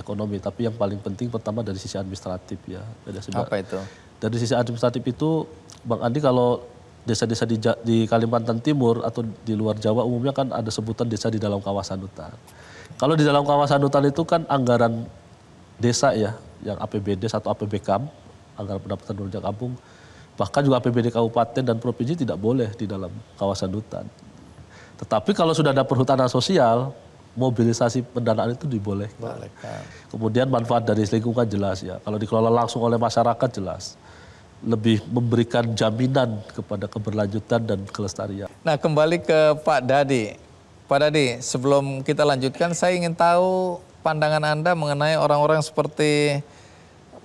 Speaker 5: ekonomi tapi yang paling penting pertama dari sisi administratif ya. Dari sisi, Apa itu? Dari sisi administratif itu Bang Andi kalau desa-desa di, di Kalimantan Timur atau di luar Jawa umumnya kan ada sebutan desa di dalam kawasan hutan. Kalau di dalam kawasan hutan itu kan anggaran desa ya yang APBD atau APBKAM antara pendapatan rujak kampung. Bahkan juga APBD kabupaten dan provinsi tidak boleh di dalam kawasan hutan. Tetapi kalau sudah ada perhutanan sosial, mobilisasi pendanaan itu dibolehkan. Bolehkan. Kemudian manfaat dari lingkungan jelas ya. Kalau dikelola langsung oleh masyarakat jelas lebih memberikan jaminan kepada keberlanjutan dan kelestarian.
Speaker 1: Nah, kembali ke Pak Dadi. Pak Dadi, sebelum kita lanjutkan, saya ingin tahu pandangan Anda mengenai orang-orang seperti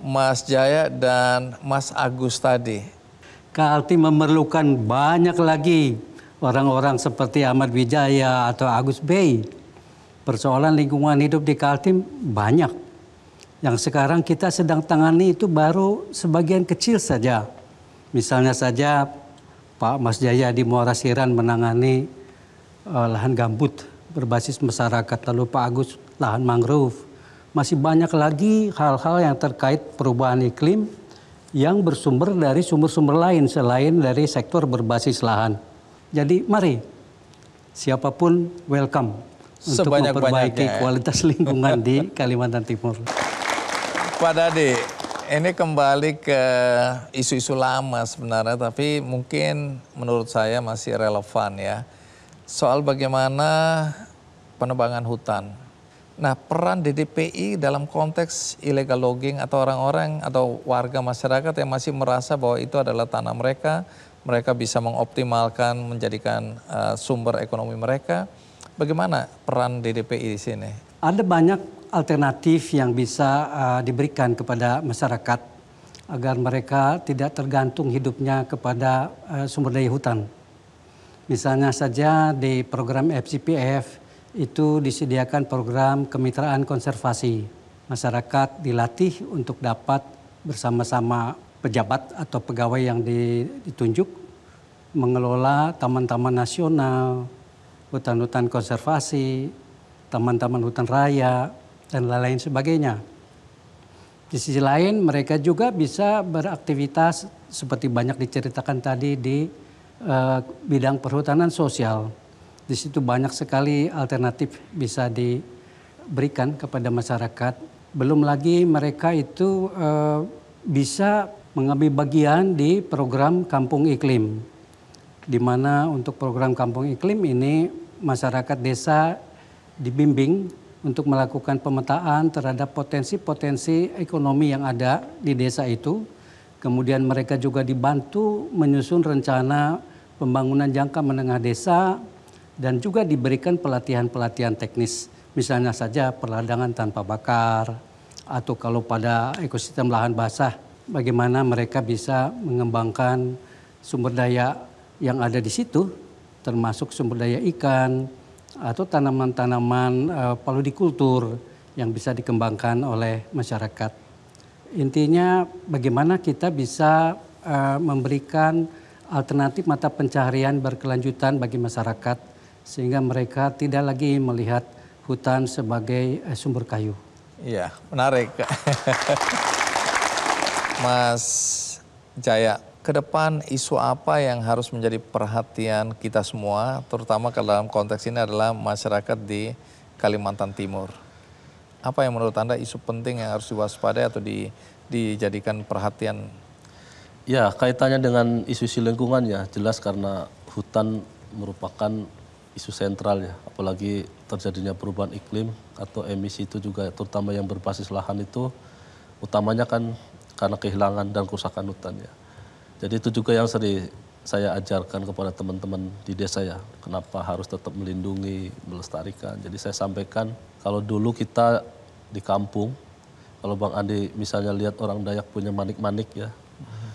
Speaker 1: Mas Jaya dan Mas
Speaker 4: Agus tadi. Kaltim memerlukan banyak lagi orang-orang seperti Ahmad Wijaya atau Agus Bey. Persoalan lingkungan hidup di Kaltim banyak. Yang sekarang kita sedang tangani itu baru sebagian kecil saja. Misalnya saja Pak Mas Jaya di Muara Siran menangani uh, lahan gambut berbasis masyarakat. Lalu Pak Agus lahan mangrove masih banyak lagi hal-hal yang terkait perubahan iklim yang bersumber dari sumber-sumber lain selain dari sektor berbasis lahan. Jadi mari siapapun welcome untuk memperbaiki ya. kualitas lingkungan di Kalimantan Timur.
Speaker 1: Pak Dadi, ini kembali ke isu-isu lama sebenarnya tapi mungkin menurut saya masih relevan ya. Soal bagaimana penebangan hutan Nah, peran DDPI dalam konteks illegal logging atau orang-orang atau warga masyarakat yang masih merasa bahwa itu adalah tanah mereka, mereka bisa mengoptimalkan, menjadikan uh, sumber ekonomi mereka. Bagaimana peran DDPI di sini?
Speaker 4: Ada banyak alternatif yang bisa uh, diberikan kepada masyarakat agar mereka tidak tergantung hidupnya kepada uh, sumber daya hutan. Misalnya saja di program FCPF, itu disediakan program kemitraan konservasi. Masyarakat dilatih untuk dapat bersama-sama pejabat atau pegawai yang ditunjuk mengelola taman-taman nasional, hutan-hutan konservasi, taman-taman hutan raya, dan lain-lain sebagainya. Di sisi lain, mereka juga bisa beraktivitas seperti banyak diceritakan tadi di uh, bidang perhutanan sosial di situ banyak sekali alternatif bisa diberikan kepada masyarakat. Belum lagi mereka itu uh, bisa mengambil bagian di program Kampung Iklim. Di mana untuk program Kampung Iklim ini masyarakat desa dibimbing untuk melakukan pemetaan terhadap potensi-potensi ekonomi yang ada di desa itu. Kemudian mereka juga dibantu menyusun rencana pembangunan jangka menengah desa, dan juga diberikan pelatihan-pelatihan teknis. Misalnya saja perladangan tanpa bakar atau kalau pada ekosistem lahan basah bagaimana mereka bisa mengembangkan sumber daya yang ada di situ termasuk sumber daya ikan atau tanaman-tanaman e, eh, paludikultur yang bisa dikembangkan oleh masyarakat. Intinya bagaimana kita bisa e, memberikan alternatif mata pencaharian berkelanjutan bagi masyarakat sehingga mereka tidak lagi melihat hutan sebagai eh, sumber kayu.
Speaker 1: Iya, menarik. Mas Jaya, ke depan isu apa yang harus menjadi perhatian kita semua, terutama kalau dalam konteks ini adalah masyarakat di Kalimantan Timur? Apa yang menurut Anda isu penting yang harus diwaspadai atau di, dijadikan perhatian?
Speaker 5: Ya, kaitannya dengan isu-isu lingkungan ya, jelas karena hutan merupakan isu sentral ya, apalagi terjadinya perubahan iklim atau emisi itu juga terutama yang berbasis lahan itu utamanya kan karena kehilangan dan kerusakan hutan ya. Jadi itu juga yang sering saya ajarkan kepada teman-teman di desa ya, kenapa harus tetap melindungi, melestarikan. Jadi saya sampaikan kalau dulu kita di kampung, kalau Bang Andi misalnya lihat orang Dayak punya manik-manik ya, mm-hmm.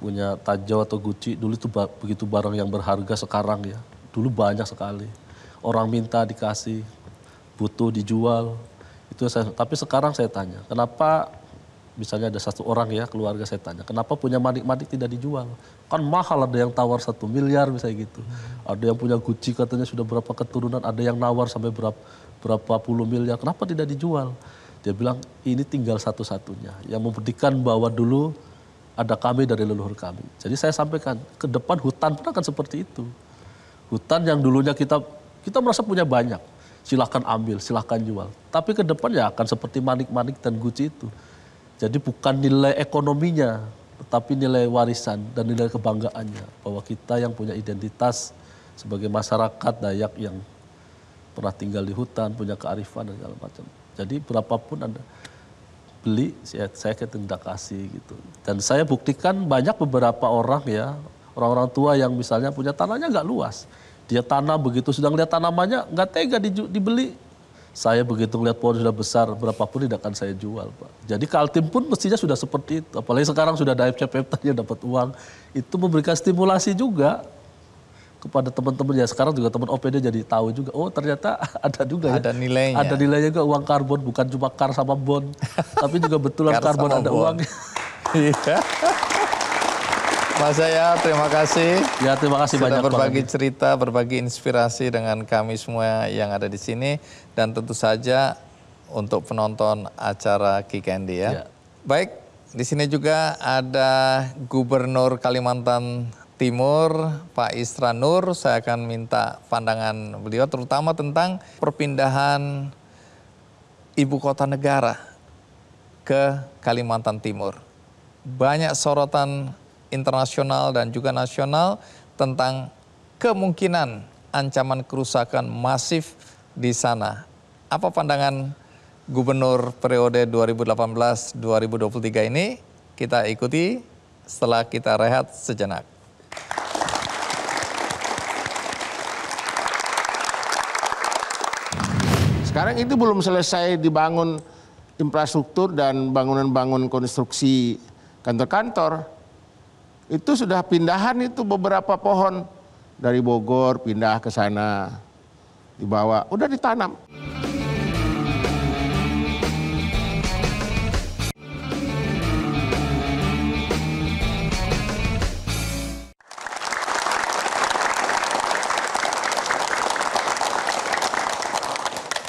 Speaker 5: punya tajau atau guci dulu itu begitu barang yang berharga sekarang ya dulu banyak sekali. Orang minta dikasih, butuh dijual. Itu saya, tapi sekarang saya tanya, kenapa misalnya ada satu orang ya keluarga saya tanya, kenapa punya manik-manik tidak dijual? Kan mahal ada yang tawar satu miliar misalnya gitu. Ada yang punya guci katanya sudah berapa keturunan, ada yang nawar sampai berapa berapa puluh miliar, kenapa tidak dijual? Dia bilang ini tinggal satu-satunya yang membuktikan bahwa dulu ada kami dari leluhur kami. Jadi saya sampaikan ke depan hutan pun akan seperti itu. Hutan yang dulunya kita kita merasa punya banyak, silahkan ambil, silahkan jual. Tapi ke depan ya akan seperti manik-manik dan guci itu. Jadi bukan nilai ekonominya, tetapi nilai warisan dan nilai kebanggaannya bahwa kita yang punya identitas sebagai masyarakat Dayak yang pernah tinggal di hutan, punya kearifan dan segala macam. Jadi berapapun anda beli, saya, saya tidak kasih gitu. Dan saya buktikan banyak beberapa orang ya, orang-orang tua yang misalnya punya tanahnya nggak luas. Dia tanam begitu sedang lihat tanamannya nggak tega di, dibeli. Saya begitu lihat pohon sudah besar, berapapun tidak akan saya jual, Pak. Jadi Kaltim pun mestinya sudah seperti itu. Apalagi sekarang sudah ada FCP tadi dapat uang. Itu memberikan stimulasi juga kepada teman-teman ya sekarang juga teman OPD jadi tahu juga oh ternyata ada juga ya. ada ya nilainya ada nilainya juga uang karbon bukan cuma kar sama bon tapi juga betulan kar karbon ada bon. uangnya iya.
Speaker 1: Mas saya terima kasih.
Speaker 5: Ya terima kasih Sudah banyak. berbagi Pak
Speaker 1: cerita, berbagi inspirasi dengan kami semua yang ada di sini dan tentu saja untuk penonton acara Kikendi ya. ya. Baik, di sini juga ada Gubernur Kalimantan Timur Pak Isra Nur. Saya akan minta pandangan beliau terutama tentang perpindahan ibu kota negara ke Kalimantan Timur. Banyak sorotan internasional dan juga nasional tentang kemungkinan ancaman kerusakan masif di sana. Apa pandangan Gubernur periode 2018-2023 ini? Kita ikuti setelah kita rehat sejenak.
Speaker 6: Sekarang itu belum selesai dibangun infrastruktur dan bangunan-bangun konstruksi kantor-kantor itu sudah pindahan itu beberapa pohon dari Bogor pindah ke sana dibawa udah ditanam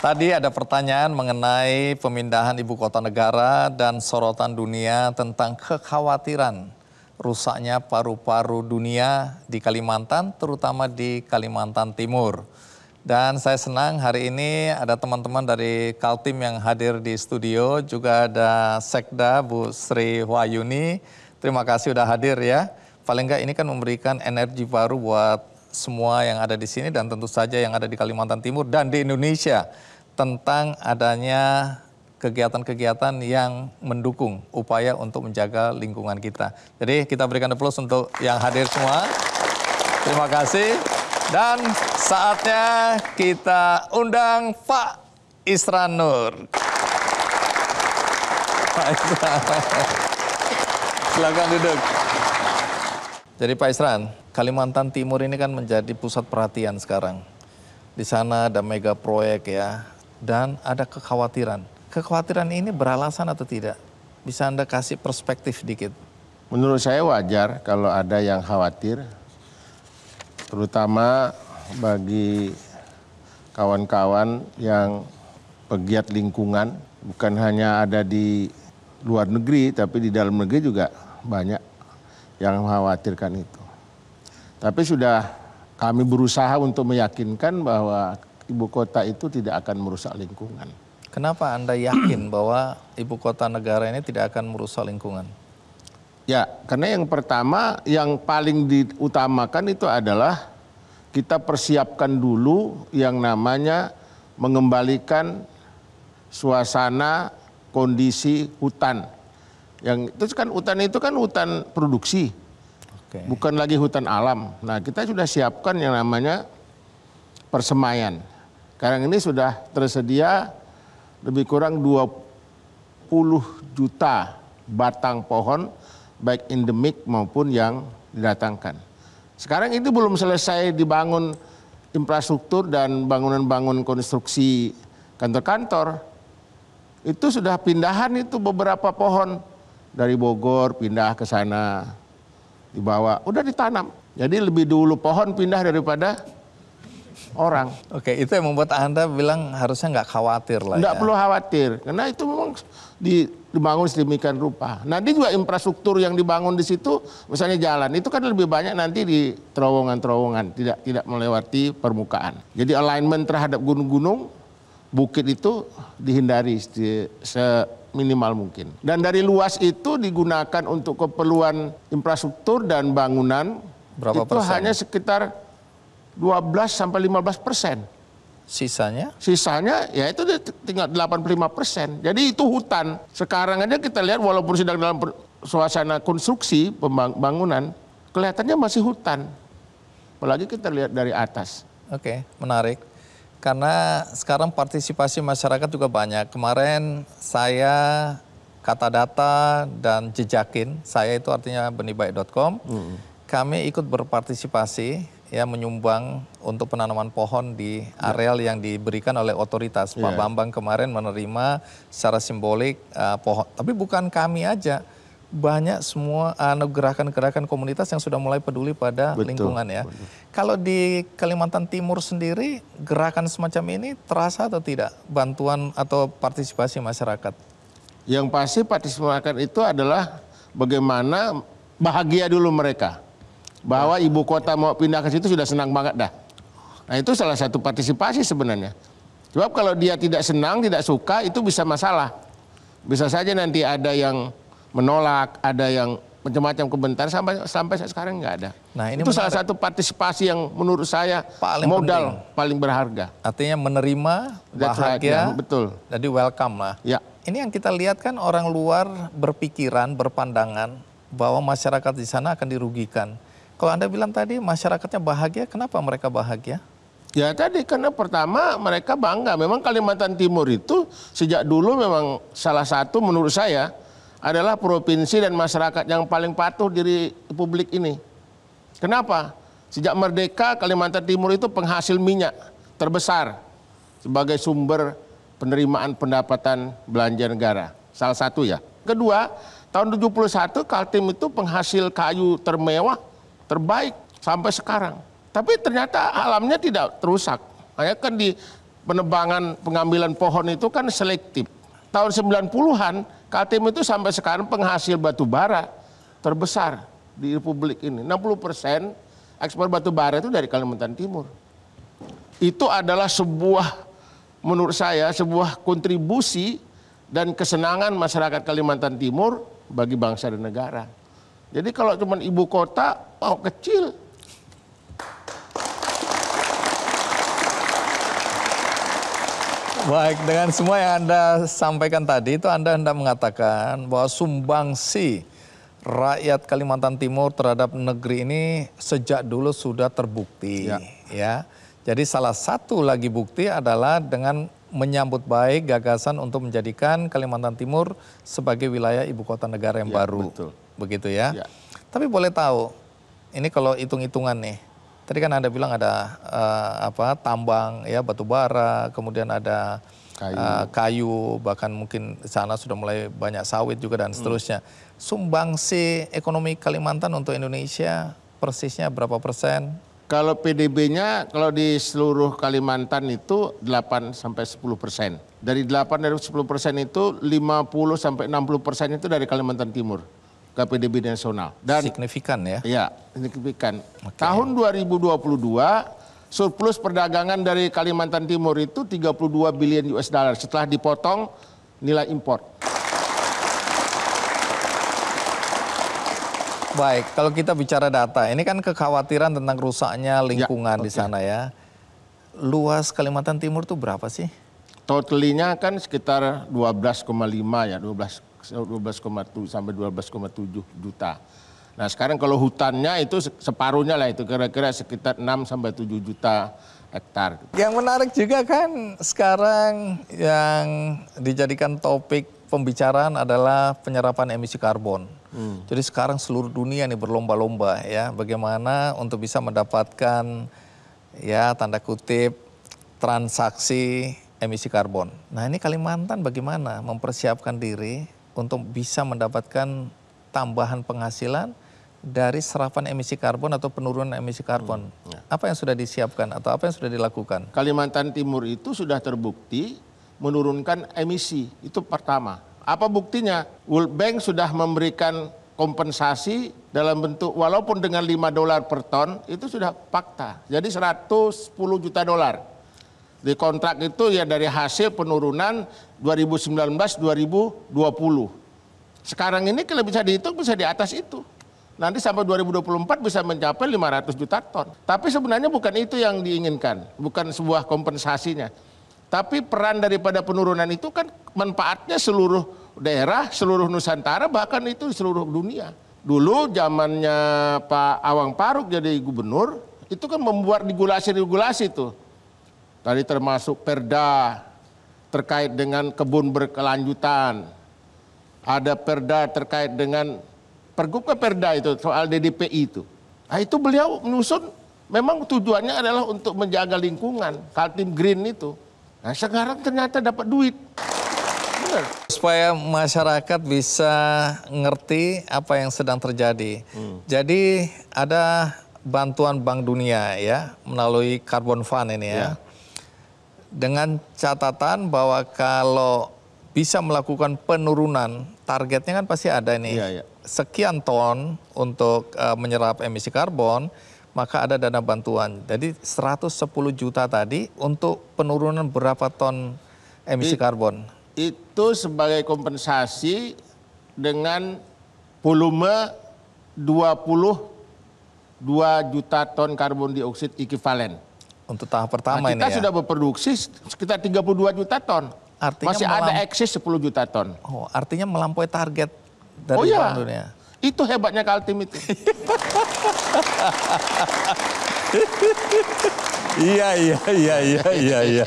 Speaker 1: Tadi ada pertanyaan mengenai pemindahan ibu kota negara dan sorotan dunia tentang kekhawatiran rusaknya paru-paru dunia di Kalimantan, terutama di Kalimantan Timur. Dan saya senang hari ini ada teman-teman dari Kaltim yang hadir di studio, juga ada Sekda Bu Sri Wahyuni. Terima kasih sudah hadir ya. Paling enggak ini kan memberikan energi baru buat semua yang ada di sini dan tentu saja yang ada di Kalimantan Timur dan di Indonesia tentang adanya kegiatan-kegiatan yang mendukung upaya untuk menjaga lingkungan kita. Jadi kita berikan aplaus untuk yang hadir semua. Terima kasih. Dan saatnya kita undang Pak Isran Nur. Pak Silakan duduk. Jadi Pak Isran, Kalimantan Timur ini kan menjadi pusat perhatian sekarang. Di sana ada mega proyek ya, dan ada kekhawatiran
Speaker 6: kekhawatiran ini beralasan atau tidak? Bisa Anda kasih perspektif dikit? Menurut saya wajar kalau ada yang khawatir, terutama bagi kawan-kawan yang pegiat lingkungan, bukan hanya ada di luar negeri, tapi di dalam negeri juga banyak yang mengkhawatirkan itu. Tapi sudah kami berusaha untuk meyakinkan bahwa ibu kota itu tidak akan merusak lingkungan. Kenapa Anda
Speaker 1: yakin bahwa ibu kota negara ini tidak akan merusak lingkungan?
Speaker 6: Ya, karena yang pertama yang paling diutamakan itu adalah kita persiapkan dulu yang namanya mengembalikan suasana kondisi hutan. Yang itu kan hutan itu kan hutan produksi. Oke. Bukan lagi hutan alam. Nah, kita sudah siapkan yang namanya persemaian. Sekarang ini sudah tersedia lebih kurang 20 juta batang pohon baik endemik maupun yang didatangkan. Sekarang itu belum selesai dibangun infrastruktur dan bangunan-bangun konstruksi kantor-kantor. Itu sudah pindahan itu beberapa pohon dari Bogor pindah ke sana dibawa, udah ditanam. Jadi lebih dulu pohon pindah daripada orang. Oke, itu yang membuat Anda bilang harusnya nggak khawatir lah Nggak ya. perlu khawatir, karena itu memang di, dibangun sedemikian rupa. Nanti juga infrastruktur yang dibangun di situ, misalnya jalan, itu kan lebih banyak nanti di terowongan-terowongan, tidak tidak melewati permukaan. Jadi alignment terhadap gunung-gunung, bukit itu dihindari se minimal mungkin. Dan dari luas itu digunakan untuk keperluan infrastruktur dan bangunan, Berapa itu persen? hanya sekitar 12 sampai 15 persen. Sisanya? Sisanya ya itu tinggal 85 persen. Jadi itu hutan. Sekarang aja kita lihat walaupun sedang dalam suasana konstruksi pembangunan, kelihatannya masih hutan. Apalagi kita lihat dari atas.
Speaker 1: Oke, menarik. Karena sekarang partisipasi masyarakat juga banyak. Kemarin saya kata data dan jejakin, saya itu artinya mm Hmm. Kami ikut berpartisipasi ya menyumbang untuk penanaman pohon di ya. areal yang diberikan oleh otoritas. Yeah. Pak ya. Bambang kemarin menerima secara simbolik uh, pohon, tapi bukan kami aja banyak semua eh, gerakan-gerakan komunitas yang sudah mulai peduli pada Betul. lingkungan ya. Kalau di Kalimantan Timur sendiri gerakan semacam ini terasa atau tidak bantuan atau partisipasi masyarakat?
Speaker 6: Yang pasti partisipasi masyarakat itu adalah bagaimana bahagia dulu mereka bahwa ibu kota mau pindah ke situ sudah senang banget dah. Nah itu salah satu partisipasi sebenarnya. Sebab kalau dia tidak senang, tidak suka, itu bisa masalah. Bisa saja nanti ada yang menolak, ada yang macam-macam kebentar sampai sampai sekarang nggak ada. Nah ini itu menarik. salah satu partisipasi yang menurut saya paling modal
Speaker 1: penting. paling berharga. Artinya menerima That's bahagia, right, ya, betul. Jadi welcome lah. Ya. Ini yang kita lihat kan orang luar berpikiran, berpandangan bahwa masyarakat di
Speaker 6: sana akan dirugikan. Kalau Anda bilang tadi masyarakatnya bahagia, kenapa mereka bahagia? Ya tadi karena pertama mereka bangga. Memang Kalimantan Timur itu sejak dulu memang salah satu menurut saya adalah provinsi dan masyarakat yang paling patuh diri publik ini. Kenapa? Sejak merdeka Kalimantan Timur itu penghasil minyak terbesar sebagai sumber penerimaan pendapatan belanja negara. Salah satu ya. Kedua, tahun 71 Kaltim itu penghasil kayu termewah terbaik sampai sekarang. Tapi ternyata alamnya tidak terusak. Hanya kan di penebangan pengambilan pohon itu kan selektif. Tahun 90-an Kaltim itu sampai sekarang penghasil batu bara terbesar di Republik ini. 60 persen ekspor batu bara itu dari Kalimantan Timur. Itu adalah sebuah menurut saya sebuah kontribusi dan kesenangan masyarakat Kalimantan Timur bagi bangsa dan negara. Jadi kalau cuma ibu kota Pauk kecil.
Speaker 1: Baik, dengan semua yang Anda sampaikan tadi itu Anda hendak mengatakan bahwa sumbangsi rakyat Kalimantan Timur terhadap negeri ini sejak dulu sudah terbukti ya. ya. Jadi salah satu lagi bukti adalah dengan menyambut baik gagasan untuk menjadikan Kalimantan Timur sebagai wilayah ibu kota negara yang ya, baru. Betul. Begitu ya. ya. Tapi boleh tahu ini kalau hitung-hitungan nih. Tadi kan Anda bilang ada uh, apa tambang ya batu bara, kemudian ada kayu. Uh, kayu, bahkan mungkin sana sudah mulai banyak sawit juga dan hmm. seterusnya. Hmm. Sumbangsi ekonomi Kalimantan untuk Indonesia persisnya berapa persen?
Speaker 6: Kalau PDB-nya kalau di seluruh Kalimantan itu 8 sampai 10 persen. Dari 8 dari 10 persen itu 50 sampai 60 persen itu dari Kalimantan Timur. KPDB nasional. Dan signifikan ya. Iya, signifikan. Okay. Tahun 2022 surplus perdagangan dari Kalimantan Timur itu 32 billion US dollar setelah dipotong nilai impor. Baik,
Speaker 1: kalau kita bicara data, ini kan kekhawatiran tentang rusaknya ya, lingkungan ya, okay. di sana ya.
Speaker 6: Luas Kalimantan Timur itu berapa sih? Totalnya kan sekitar 12,5 ya, 12. 12,1 sampai 12,7 juta. Nah sekarang kalau hutannya itu separuhnya lah itu kira-kira sekitar 6 sampai 7 juta hektar.
Speaker 1: Yang menarik juga kan sekarang yang dijadikan topik pembicaraan adalah penyerapan emisi karbon. Hmm. Jadi sekarang seluruh dunia nih berlomba-lomba ya bagaimana untuk bisa mendapatkan ya tanda kutip transaksi emisi karbon. Nah ini Kalimantan bagaimana mempersiapkan diri untuk bisa mendapatkan tambahan penghasilan dari serapan emisi karbon atau penurunan emisi karbon. Hmm. Ya. Apa yang sudah disiapkan atau apa yang sudah
Speaker 6: dilakukan? Kalimantan Timur itu sudah terbukti menurunkan emisi. Itu pertama. Apa buktinya? World Bank sudah memberikan kompensasi dalam bentuk walaupun dengan 5 dolar per ton itu sudah fakta. Jadi 110 juta dolar. Di kontrak itu ya dari hasil penurunan 2019 2020. Sekarang ini kalau bisa dihitung bisa di atas itu. Nanti sampai 2024 bisa mencapai 500 juta ton. Tapi sebenarnya bukan itu yang diinginkan, bukan sebuah kompensasinya. Tapi peran daripada penurunan itu kan manfaatnya seluruh daerah, seluruh Nusantara, bahkan itu seluruh dunia. Dulu zamannya Pak Awang Paruk jadi gubernur, itu kan membuat regulasi-regulasi itu. Tadi termasuk perda, terkait dengan kebun berkelanjutan. Ada perda terkait dengan pergub ke perda itu soal DDPI itu. Nah, itu beliau menyusun memang tujuannya adalah untuk menjaga lingkungan, Kaltim Green itu. Nah, sekarang ternyata dapat duit. Benar.
Speaker 1: Supaya masyarakat bisa ngerti apa yang sedang terjadi. Hmm. Jadi ada bantuan Bank Dunia ya melalui Carbon Fund ini ya. ya dengan catatan bahwa kalau bisa melakukan penurunan targetnya kan pasti ada ini ya, ya. sekian ton untuk uh, menyerap emisi karbon maka ada dana bantuan jadi 110 juta tadi untuk penurunan berapa ton emisi It, karbon
Speaker 6: itu sebagai kompensasi dengan volume 22 juta ton karbon dioksid ekivalen untuk tahap pertama nah, kita ini Kita ya? sudah ya? berproduksi sekitar 32 juta ton. Artinya Masih ada eksis 10 juta ton. Oh, artinya melampaui target dari oh, iya. dunia. Itu hebatnya Kaltim itu.
Speaker 1: iya, iya, iya, iya, iya, iya.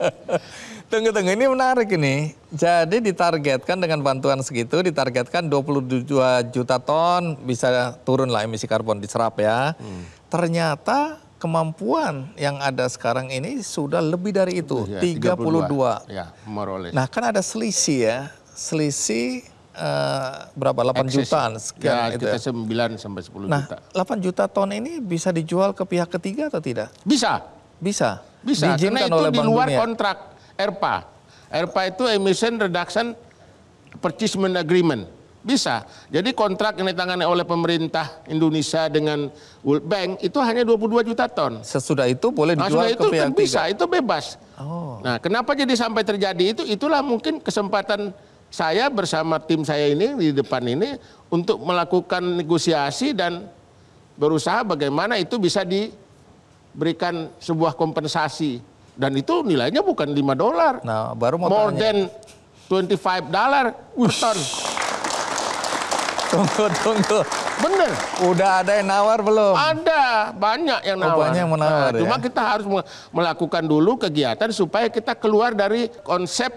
Speaker 1: tunggu, tunggu. Ini menarik ini. Jadi ditargetkan dengan bantuan segitu, ditargetkan 22 juta ton bisa turun lah emisi karbon diserap ya. Hmm. Ternyata kemampuan yang ada sekarang ini sudah lebih dari itu, iya, ya, 32.
Speaker 6: 32. Ya, nah,
Speaker 1: kan ada selisih ya, selisih uh, berapa 8 Excess. jutaan ya, sekian ya, itu. Kita 9 ya. sampai 10
Speaker 6: nah, juta. Nah,
Speaker 1: 8 juta ton ini bisa dijual ke pihak ketiga atau tidak? Bisa. Bisa.
Speaker 6: Bisa. Diizinkan karena itu oleh di luar dunia. kontrak ERPA. ERPA itu emission reduction purchasement agreement. Bisa. Jadi kontrak yang ditangani oleh pemerintah Indonesia dengan World Bank itu hanya 22 juta ton. Sesudah itu boleh nah, dijual nah, itu ke pihak kan bisa, tiga. itu bebas. Oh. Nah, kenapa jadi sampai terjadi itu? Itulah mungkin kesempatan saya bersama tim saya ini di depan ini untuk melakukan negosiasi dan berusaha bagaimana itu bisa diberikan sebuah kompensasi dan itu nilainya bukan 5 dolar. Nah, baru mau more tanya. than 25 dolar per ton. Tunggu, tunggu. Bener. Udah ada yang nawar belum? Ada, banyak yang oh, nawar. Oh, banyak yang menawar nah, ya? Cuma kita harus melakukan dulu kegiatan supaya kita keluar dari konsep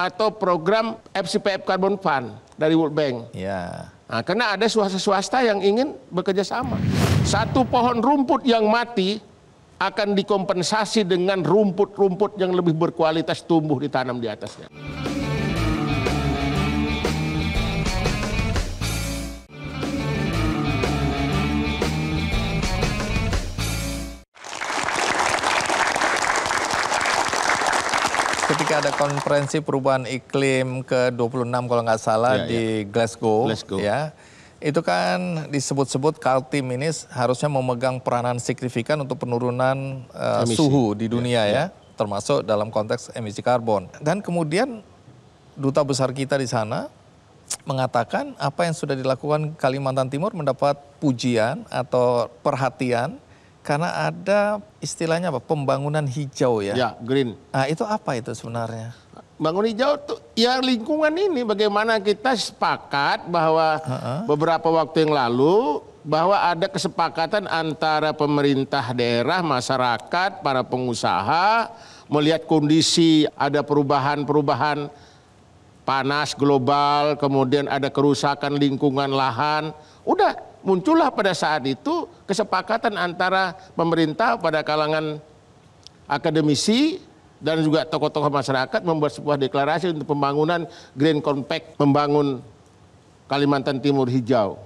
Speaker 6: atau program FCPF Carbon Fund dari World Bank. Ya. Nah, karena ada swasta-swasta yang ingin bekerja sama. Satu pohon rumput yang mati akan dikompensasi dengan rumput-rumput yang lebih berkualitas tumbuh ditanam di atasnya.
Speaker 1: konferensi perubahan iklim ke-26 kalau nggak salah ya, ya. di ya. Glasgow, Glasgow ya. Itu kan disebut-sebut Kaltim ini harusnya memegang peranan signifikan untuk penurunan uh, suhu di ya, dunia ya, ya, ya, termasuk dalam konteks emisi karbon. Dan kemudian duta besar kita di sana mengatakan apa yang sudah dilakukan Kalimantan Timur mendapat pujian atau perhatian karena ada istilahnya apa? Pembangunan hijau ya. Ya, green. Nah, itu apa itu sebenarnya?
Speaker 6: Bangun hijau tuh ya lingkungan ini bagaimana kita sepakat bahwa uh -uh. beberapa waktu yang lalu bahwa ada kesepakatan antara pemerintah daerah, masyarakat, para pengusaha melihat kondisi ada perubahan-perubahan panas global, kemudian ada kerusakan lingkungan lahan. Udah muncullah pada saat itu kesepakatan antara pemerintah pada kalangan akademisi dan juga tokoh-tokoh masyarakat membuat sebuah deklarasi untuk pembangunan Green Compact, membangun Kalimantan Timur hijau.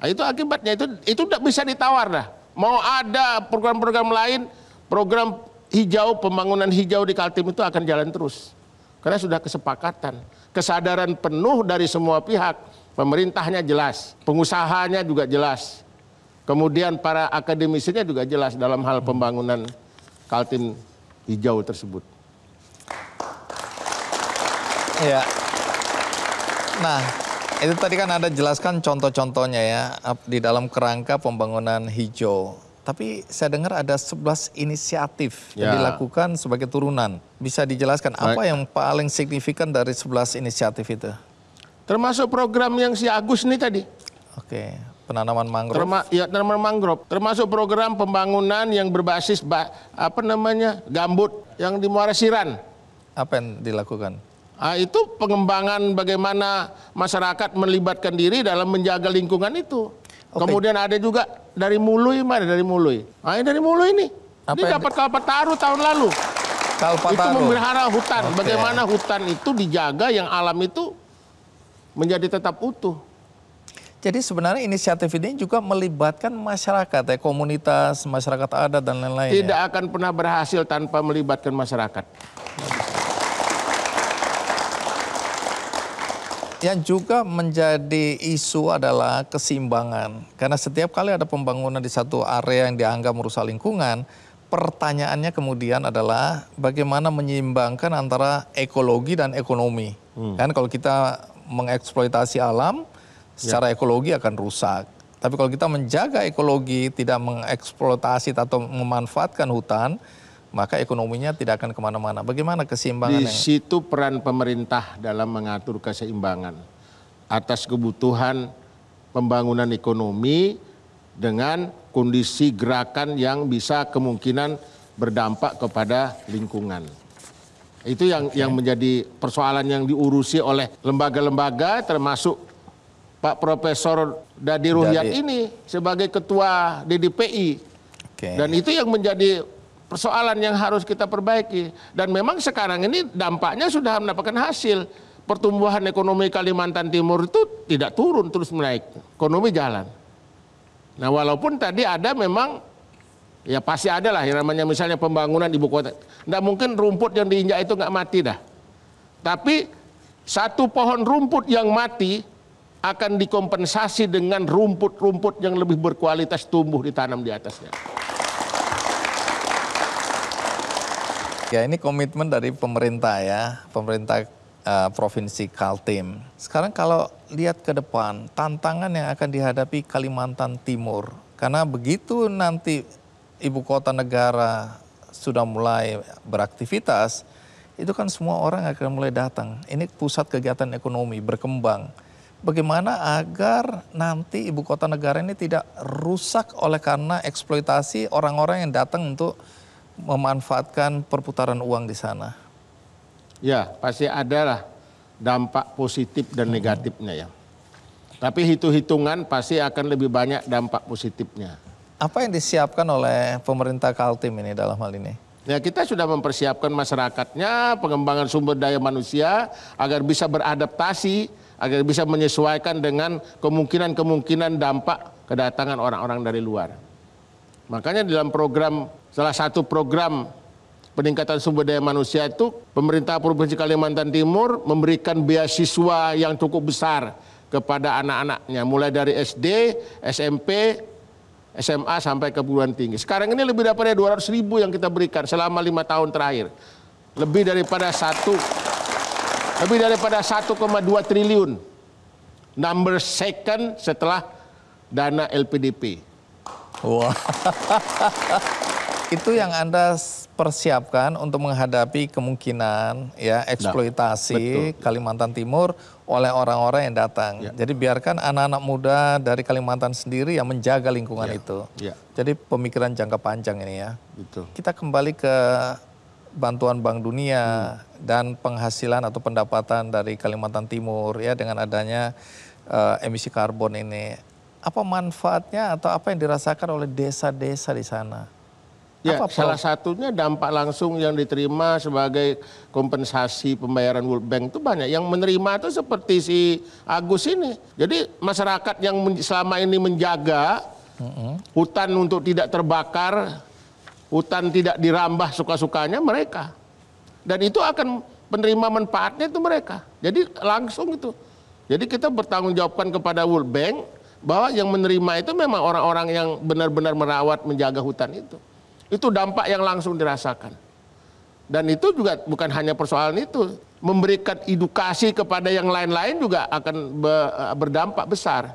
Speaker 6: Nah, itu akibatnya itu itu tidak bisa ditawar dah. Mau ada program-program lain, program hijau pembangunan hijau di Kaltim itu akan jalan terus. Karena sudah kesepakatan, kesadaran penuh dari semua pihak Pemerintahnya jelas, pengusahanya juga jelas. Kemudian para akademisinya juga jelas dalam hal pembangunan Kaltim hijau tersebut. Ya.
Speaker 1: Nah, itu tadi kan Anda jelaskan contoh-contohnya ya di dalam kerangka pembangunan hijau. Tapi saya dengar ada 11 inisiatif ya. yang dilakukan sebagai turunan. Bisa dijelaskan Baik. apa yang paling signifikan dari 11 inisiatif itu?
Speaker 6: Termasuk program yang si Agus ini tadi.
Speaker 1: Oke, penanaman
Speaker 6: mangrove. Terma, ya, penanaman mangrove. Termasuk program pembangunan yang berbasis ba, apa namanya? gambut yang di Muara Siran. Apa yang dilakukan? Nah, itu pengembangan bagaimana masyarakat melibatkan diri dalam menjaga lingkungan itu. Okay. Kemudian ada juga dari Mului mana dari Mului? Ah, ini dari Mului ini. Apa ini dapat Kalpataru tahun lalu. Kalpataru. Itu memelihara hutan. Okay. Bagaimana hutan itu dijaga yang alam itu menjadi tetap utuh. Jadi sebenarnya inisiatif ini juga melibatkan masyarakat ya, komunitas, masyarakat adat dan lain-lain. Ya. Tidak ya? akan pernah berhasil tanpa melibatkan masyarakat.
Speaker 1: Yang juga menjadi isu adalah kesimbangan. Karena setiap kali ada pembangunan di satu area yang dianggap merusak lingkungan, pertanyaannya kemudian adalah bagaimana menyeimbangkan antara ekologi dan ekonomi. Hmm. Kan kalau kita mengeksploitasi alam ya. secara ya. ekologi akan rusak. Tapi kalau kita menjaga ekologi, tidak mengeksploitasi atau memanfaatkan hutan, maka ekonominya tidak akan kemana-mana. Bagaimana keseimbangan? Di yang...
Speaker 6: situ peran pemerintah dalam mengatur keseimbangan atas kebutuhan pembangunan ekonomi dengan kondisi gerakan yang bisa kemungkinan berdampak kepada lingkungan. Itu yang okay. yang menjadi persoalan yang diurusi oleh lembaga-lembaga termasuk Pak Profesor Dadi Ruhyat Dari... ini sebagai ketua DDPI. Okay. Dan itu yang menjadi persoalan yang harus kita perbaiki. Dan memang sekarang ini dampaknya sudah mendapatkan hasil. Pertumbuhan ekonomi Kalimantan Timur itu tidak turun terus menaik. Ekonomi jalan. Nah, walaupun tadi ada memang Ya pasti ada lah yang namanya misalnya pembangunan ibu kota. Tidak mungkin rumput yang diinjak itu nggak mati dah. Tapi satu pohon rumput yang mati akan dikompensasi dengan rumput-rumput yang lebih berkualitas tumbuh ditanam di atasnya.
Speaker 1: Ya ini komitmen dari pemerintah ya, pemerintah uh, provinsi Kaltim. Sekarang kalau lihat ke depan, tantangan yang akan dihadapi Kalimantan Timur. Karena begitu nanti ibu kota negara sudah mulai beraktivitas, itu kan semua orang akan mulai datang. Ini pusat kegiatan ekonomi berkembang. Bagaimana agar nanti ibu kota negara ini tidak rusak oleh karena eksploitasi orang-orang yang datang untuk memanfaatkan perputaran uang di sana?
Speaker 6: Ya, pasti ada lah dampak positif dan negatifnya ya. Tapi hitung-hitungan pasti akan lebih banyak dampak positifnya apa yang disiapkan oleh
Speaker 1: pemerintah Kaltim ini dalam hal ini?
Speaker 6: Ya kita sudah mempersiapkan masyarakatnya, pengembangan sumber daya manusia agar bisa beradaptasi, agar bisa menyesuaikan dengan kemungkinan-kemungkinan dampak kedatangan orang-orang dari luar. Makanya dalam program salah satu program peningkatan sumber daya manusia itu pemerintah Provinsi Kalimantan Timur memberikan beasiswa yang cukup besar kepada anak-anaknya mulai dari SD, SMP, SMA sampai ke perguruan tinggi. Sekarang ini lebih daripada 200 ribu yang kita berikan selama lima tahun terakhir. Lebih daripada satu, lebih daripada 1,2 triliun. Number second setelah dana LPDP. Wow. Itu yang Anda
Speaker 1: persiapkan untuk menghadapi kemungkinan ya eksploitasi nah, Kalimantan Timur oleh orang-orang yang datang. Ya. Jadi biarkan anak-anak muda dari Kalimantan sendiri yang menjaga lingkungan ya. itu. Ya. Jadi pemikiran jangka panjang ini ya. Betul. Kita kembali ke bantuan Bank Dunia hmm. dan penghasilan atau pendapatan dari Kalimantan Timur ya dengan adanya uh, emisi karbon ini. Apa manfaatnya atau apa yang dirasakan oleh desa-desa di sana?
Speaker 6: Ya, Apa, salah satunya dampak langsung yang diterima sebagai kompensasi pembayaran World Bank itu banyak. Yang menerima itu seperti si Agus ini. Jadi masyarakat yang selama ini menjaga hutan untuk tidak terbakar, hutan tidak dirambah suka-sukanya mereka. Dan itu akan penerima manfaatnya itu mereka. Jadi langsung itu. Jadi kita bertanggung jawabkan kepada World Bank bahwa yang menerima itu memang orang-orang yang benar-benar merawat, menjaga hutan itu. Itu dampak yang langsung dirasakan. Dan itu juga bukan hanya persoalan itu, memberikan edukasi kepada yang lain-lain juga akan eh, berdampak besar.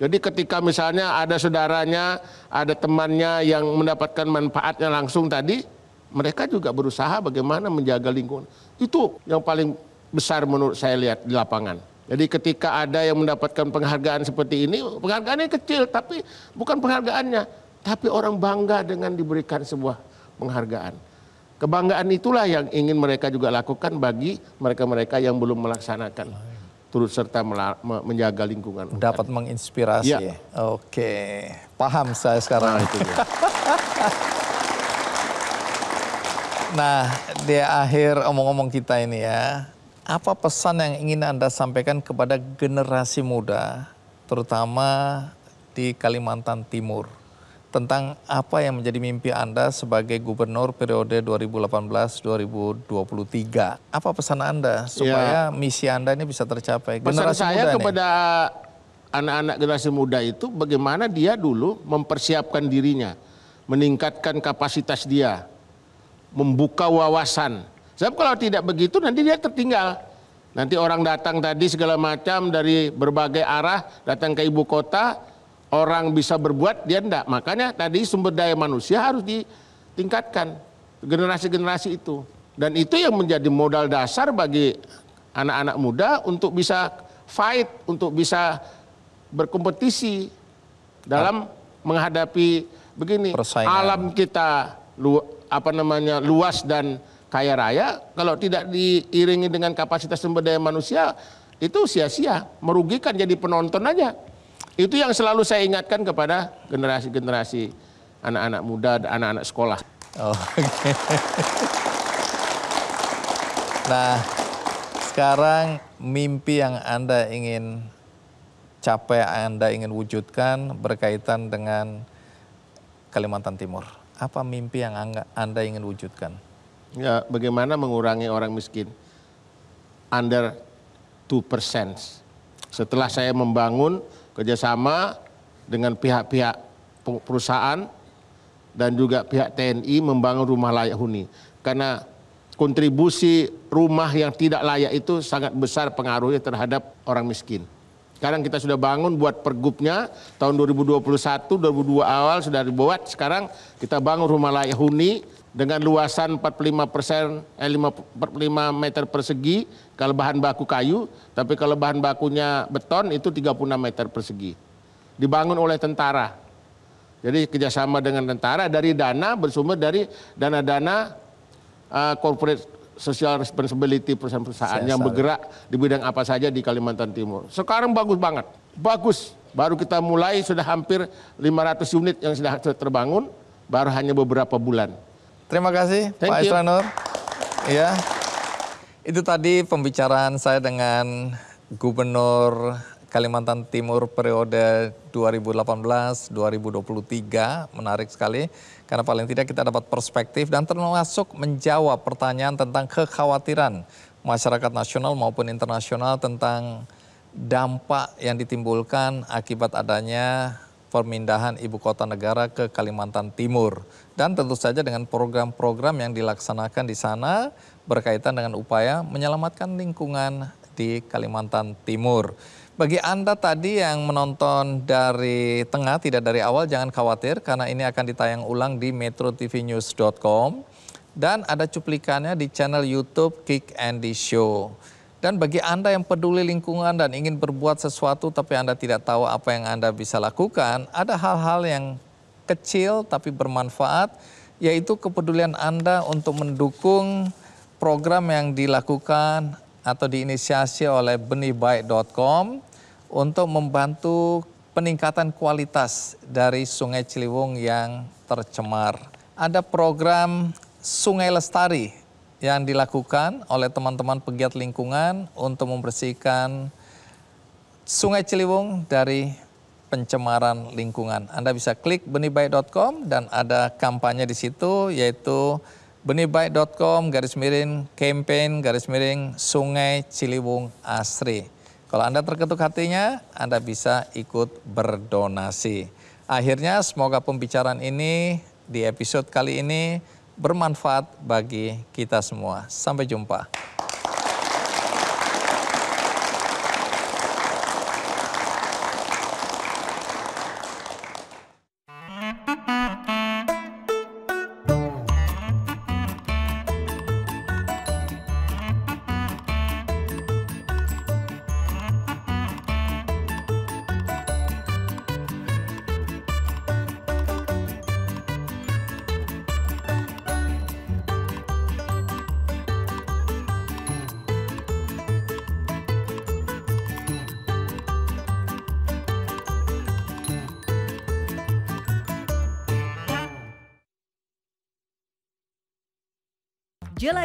Speaker 6: Jadi ketika misalnya ada saudaranya, ada temannya yang mendapatkan manfaatnya langsung tadi, mereka juga berusaha bagaimana menjaga lingkungan. Itu yang paling besar menurut saya lihat di lapangan. Jadi ketika ada yang mendapatkan penghargaan seperti ini, penghargaannya kecil tapi bukan penghargaannya, tapi orang bangga dengan diberikan sebuah penghargaan. Kebanggaan itulah yang ingin mereka juga lakukan bagi mereka-mereka yang belum melaksanakan. Turut serta menjaga lingkungan. Dapat menginspirasi. Ya. Oke,
Speaker 1: paham saya sekarang. Nah, itu dia. Nah, di akhir omong-omong kita ini ya, apa pesan yang ingin Anda sampaikan kepada generasi muda, terutama di Kalimantan Timur? tentang apa yang menjadi mimpi Anda sebagai gubernur periode
Speaker 6: 2018-2023.
Speaker 1: Apa pesan Anda ya. supaya ya. misi Anda ini bisa tercapai? Generasi saya muda kepada
Speaker 6: anak-anak generasi muda itu bagaimana dia dulu mempersiapkan dirinya, meningkatkan kapasitas dia, membuka wawasan. Sebab kalau tidak begitu nanti dia tertinggal. Nanti orang datang tadi segala macam dari berbagai arah datang ke ibu kota, orang bisa berbuat dia enggak. Makanya tadi sumber daya manusia harus ditingkatkan generasi-generasi itu. Dan itu yang menjadi modal dasar bagi anak-anak muda untuk bisa fight, untuk bisa berkompetisi dalam ah. menghadapi begini Persaingan. alam kita lu, apa namanya luas dan kaya raya kalau tidak diiringi dengan kapasitas sumber daya manusia itu sia-sia merugikan jadi penonton aja itu yang selalu saya ingatkan kepada generasi-generasi anak-anak muda dan anak-anak sekolah. Oh, okay. nah, sekarang
Speaker 1: mimpi yang Anda ingin capai, Anda ingin wujudkan berkaitan dengan Kalimantan Timur. Apa mimpi yang Anda ingin wujudkan?
Speaker 6: Ya, bagaimana mengurangi orang miskin under 2%. Setelah saya membangun kerjasama dengan pihak-pihak perusahaan dan juga pihak TNI membangun rumah layak huni. Karena kontribusi rumah yang tidak layak itu sangat besar pengaruhnya terhadap orang miskin. Sekarang kita sudah bangun buat pergubnya tahun 2021, 2022 awal sudah dibuat. Sekarang kita bangun rumah layak huni dengan luasan 45 persen, eh, 45 meter persegi kalau bahan baku kayu, tapi kalau bahan bakunya beton itu 36 meter persegi. Dibangun oleh tentara. Jadi kerjasama dengan tentara dari dana bersumber dari dana-dana uh, corporate social responsibility perusahaan-perusahaan yang bergerak di bidang apa saja di Kalimantan Timur. Sekarang bagus banget, bagus. Baru kita mulai sudah hampir 500 unit yang sudah terbangun, baru hanya beberapa bulan. Terima kasih Thank Pak Isranur. Ya. Itu tadi pembicaraan saya dengan
Speaker 1: Gubernur Kalimantan Timur periode 2018-2023. Menarik sekali karena paling tidak kita dapat perspektif dan termasuk menjawab pertanyaan tentang kekhawatiran masyarakat nasional maupun internasional tentang dampak yang ditimbulkan akibat adanya pemindahan ibu kota negara ke Kalimantan Timur dan tentu saja dengan program-program yang dilaksanakan di sana berkaitan dengan upaya menyelamatkan lingkungan di Kalimantan Timur. Bagi Anda tadi yang menonton dari tengah, tidak dari awal, jangan khawatir karena ini akan ditayang ulang di metrotvnews.com dan ada cuplikannya di channel YouTube Kick Andy Show. Dan bagi Anda yang peduli lingkungan dan ingin berbuat sesuatu tapi Anda tidak tahu apa yang Anda bisa lakukan, ada hal-hal yang kecil tapi bermanfaat, yaitu kepedulian Anda untuk mendukung program yang dilakukan atau diinisiasi oleh benihbaik.com untuk membantu peningkatan kualitas dari Sungai Ciliwung yang tercemar. Ada program Sungai Lestari yang dilakukan oleh teman-teman pegiat lingkungan untuk membersihkan Sungai Ciliwung dari pencemaran lingkungan. Anda bisa klik benihbaik.com dan ada kampanye di situ yaitu benihbaik.com garis miring campaign garis miring Sungai Ciliwung Asri. Kalau Anda terketuk hatinya, Anda bisa ikut berdonasi. Akhirnya semoga pembicaraan ini di episode kali ini bermanfaat bagi kita semua. Sampai jumpa.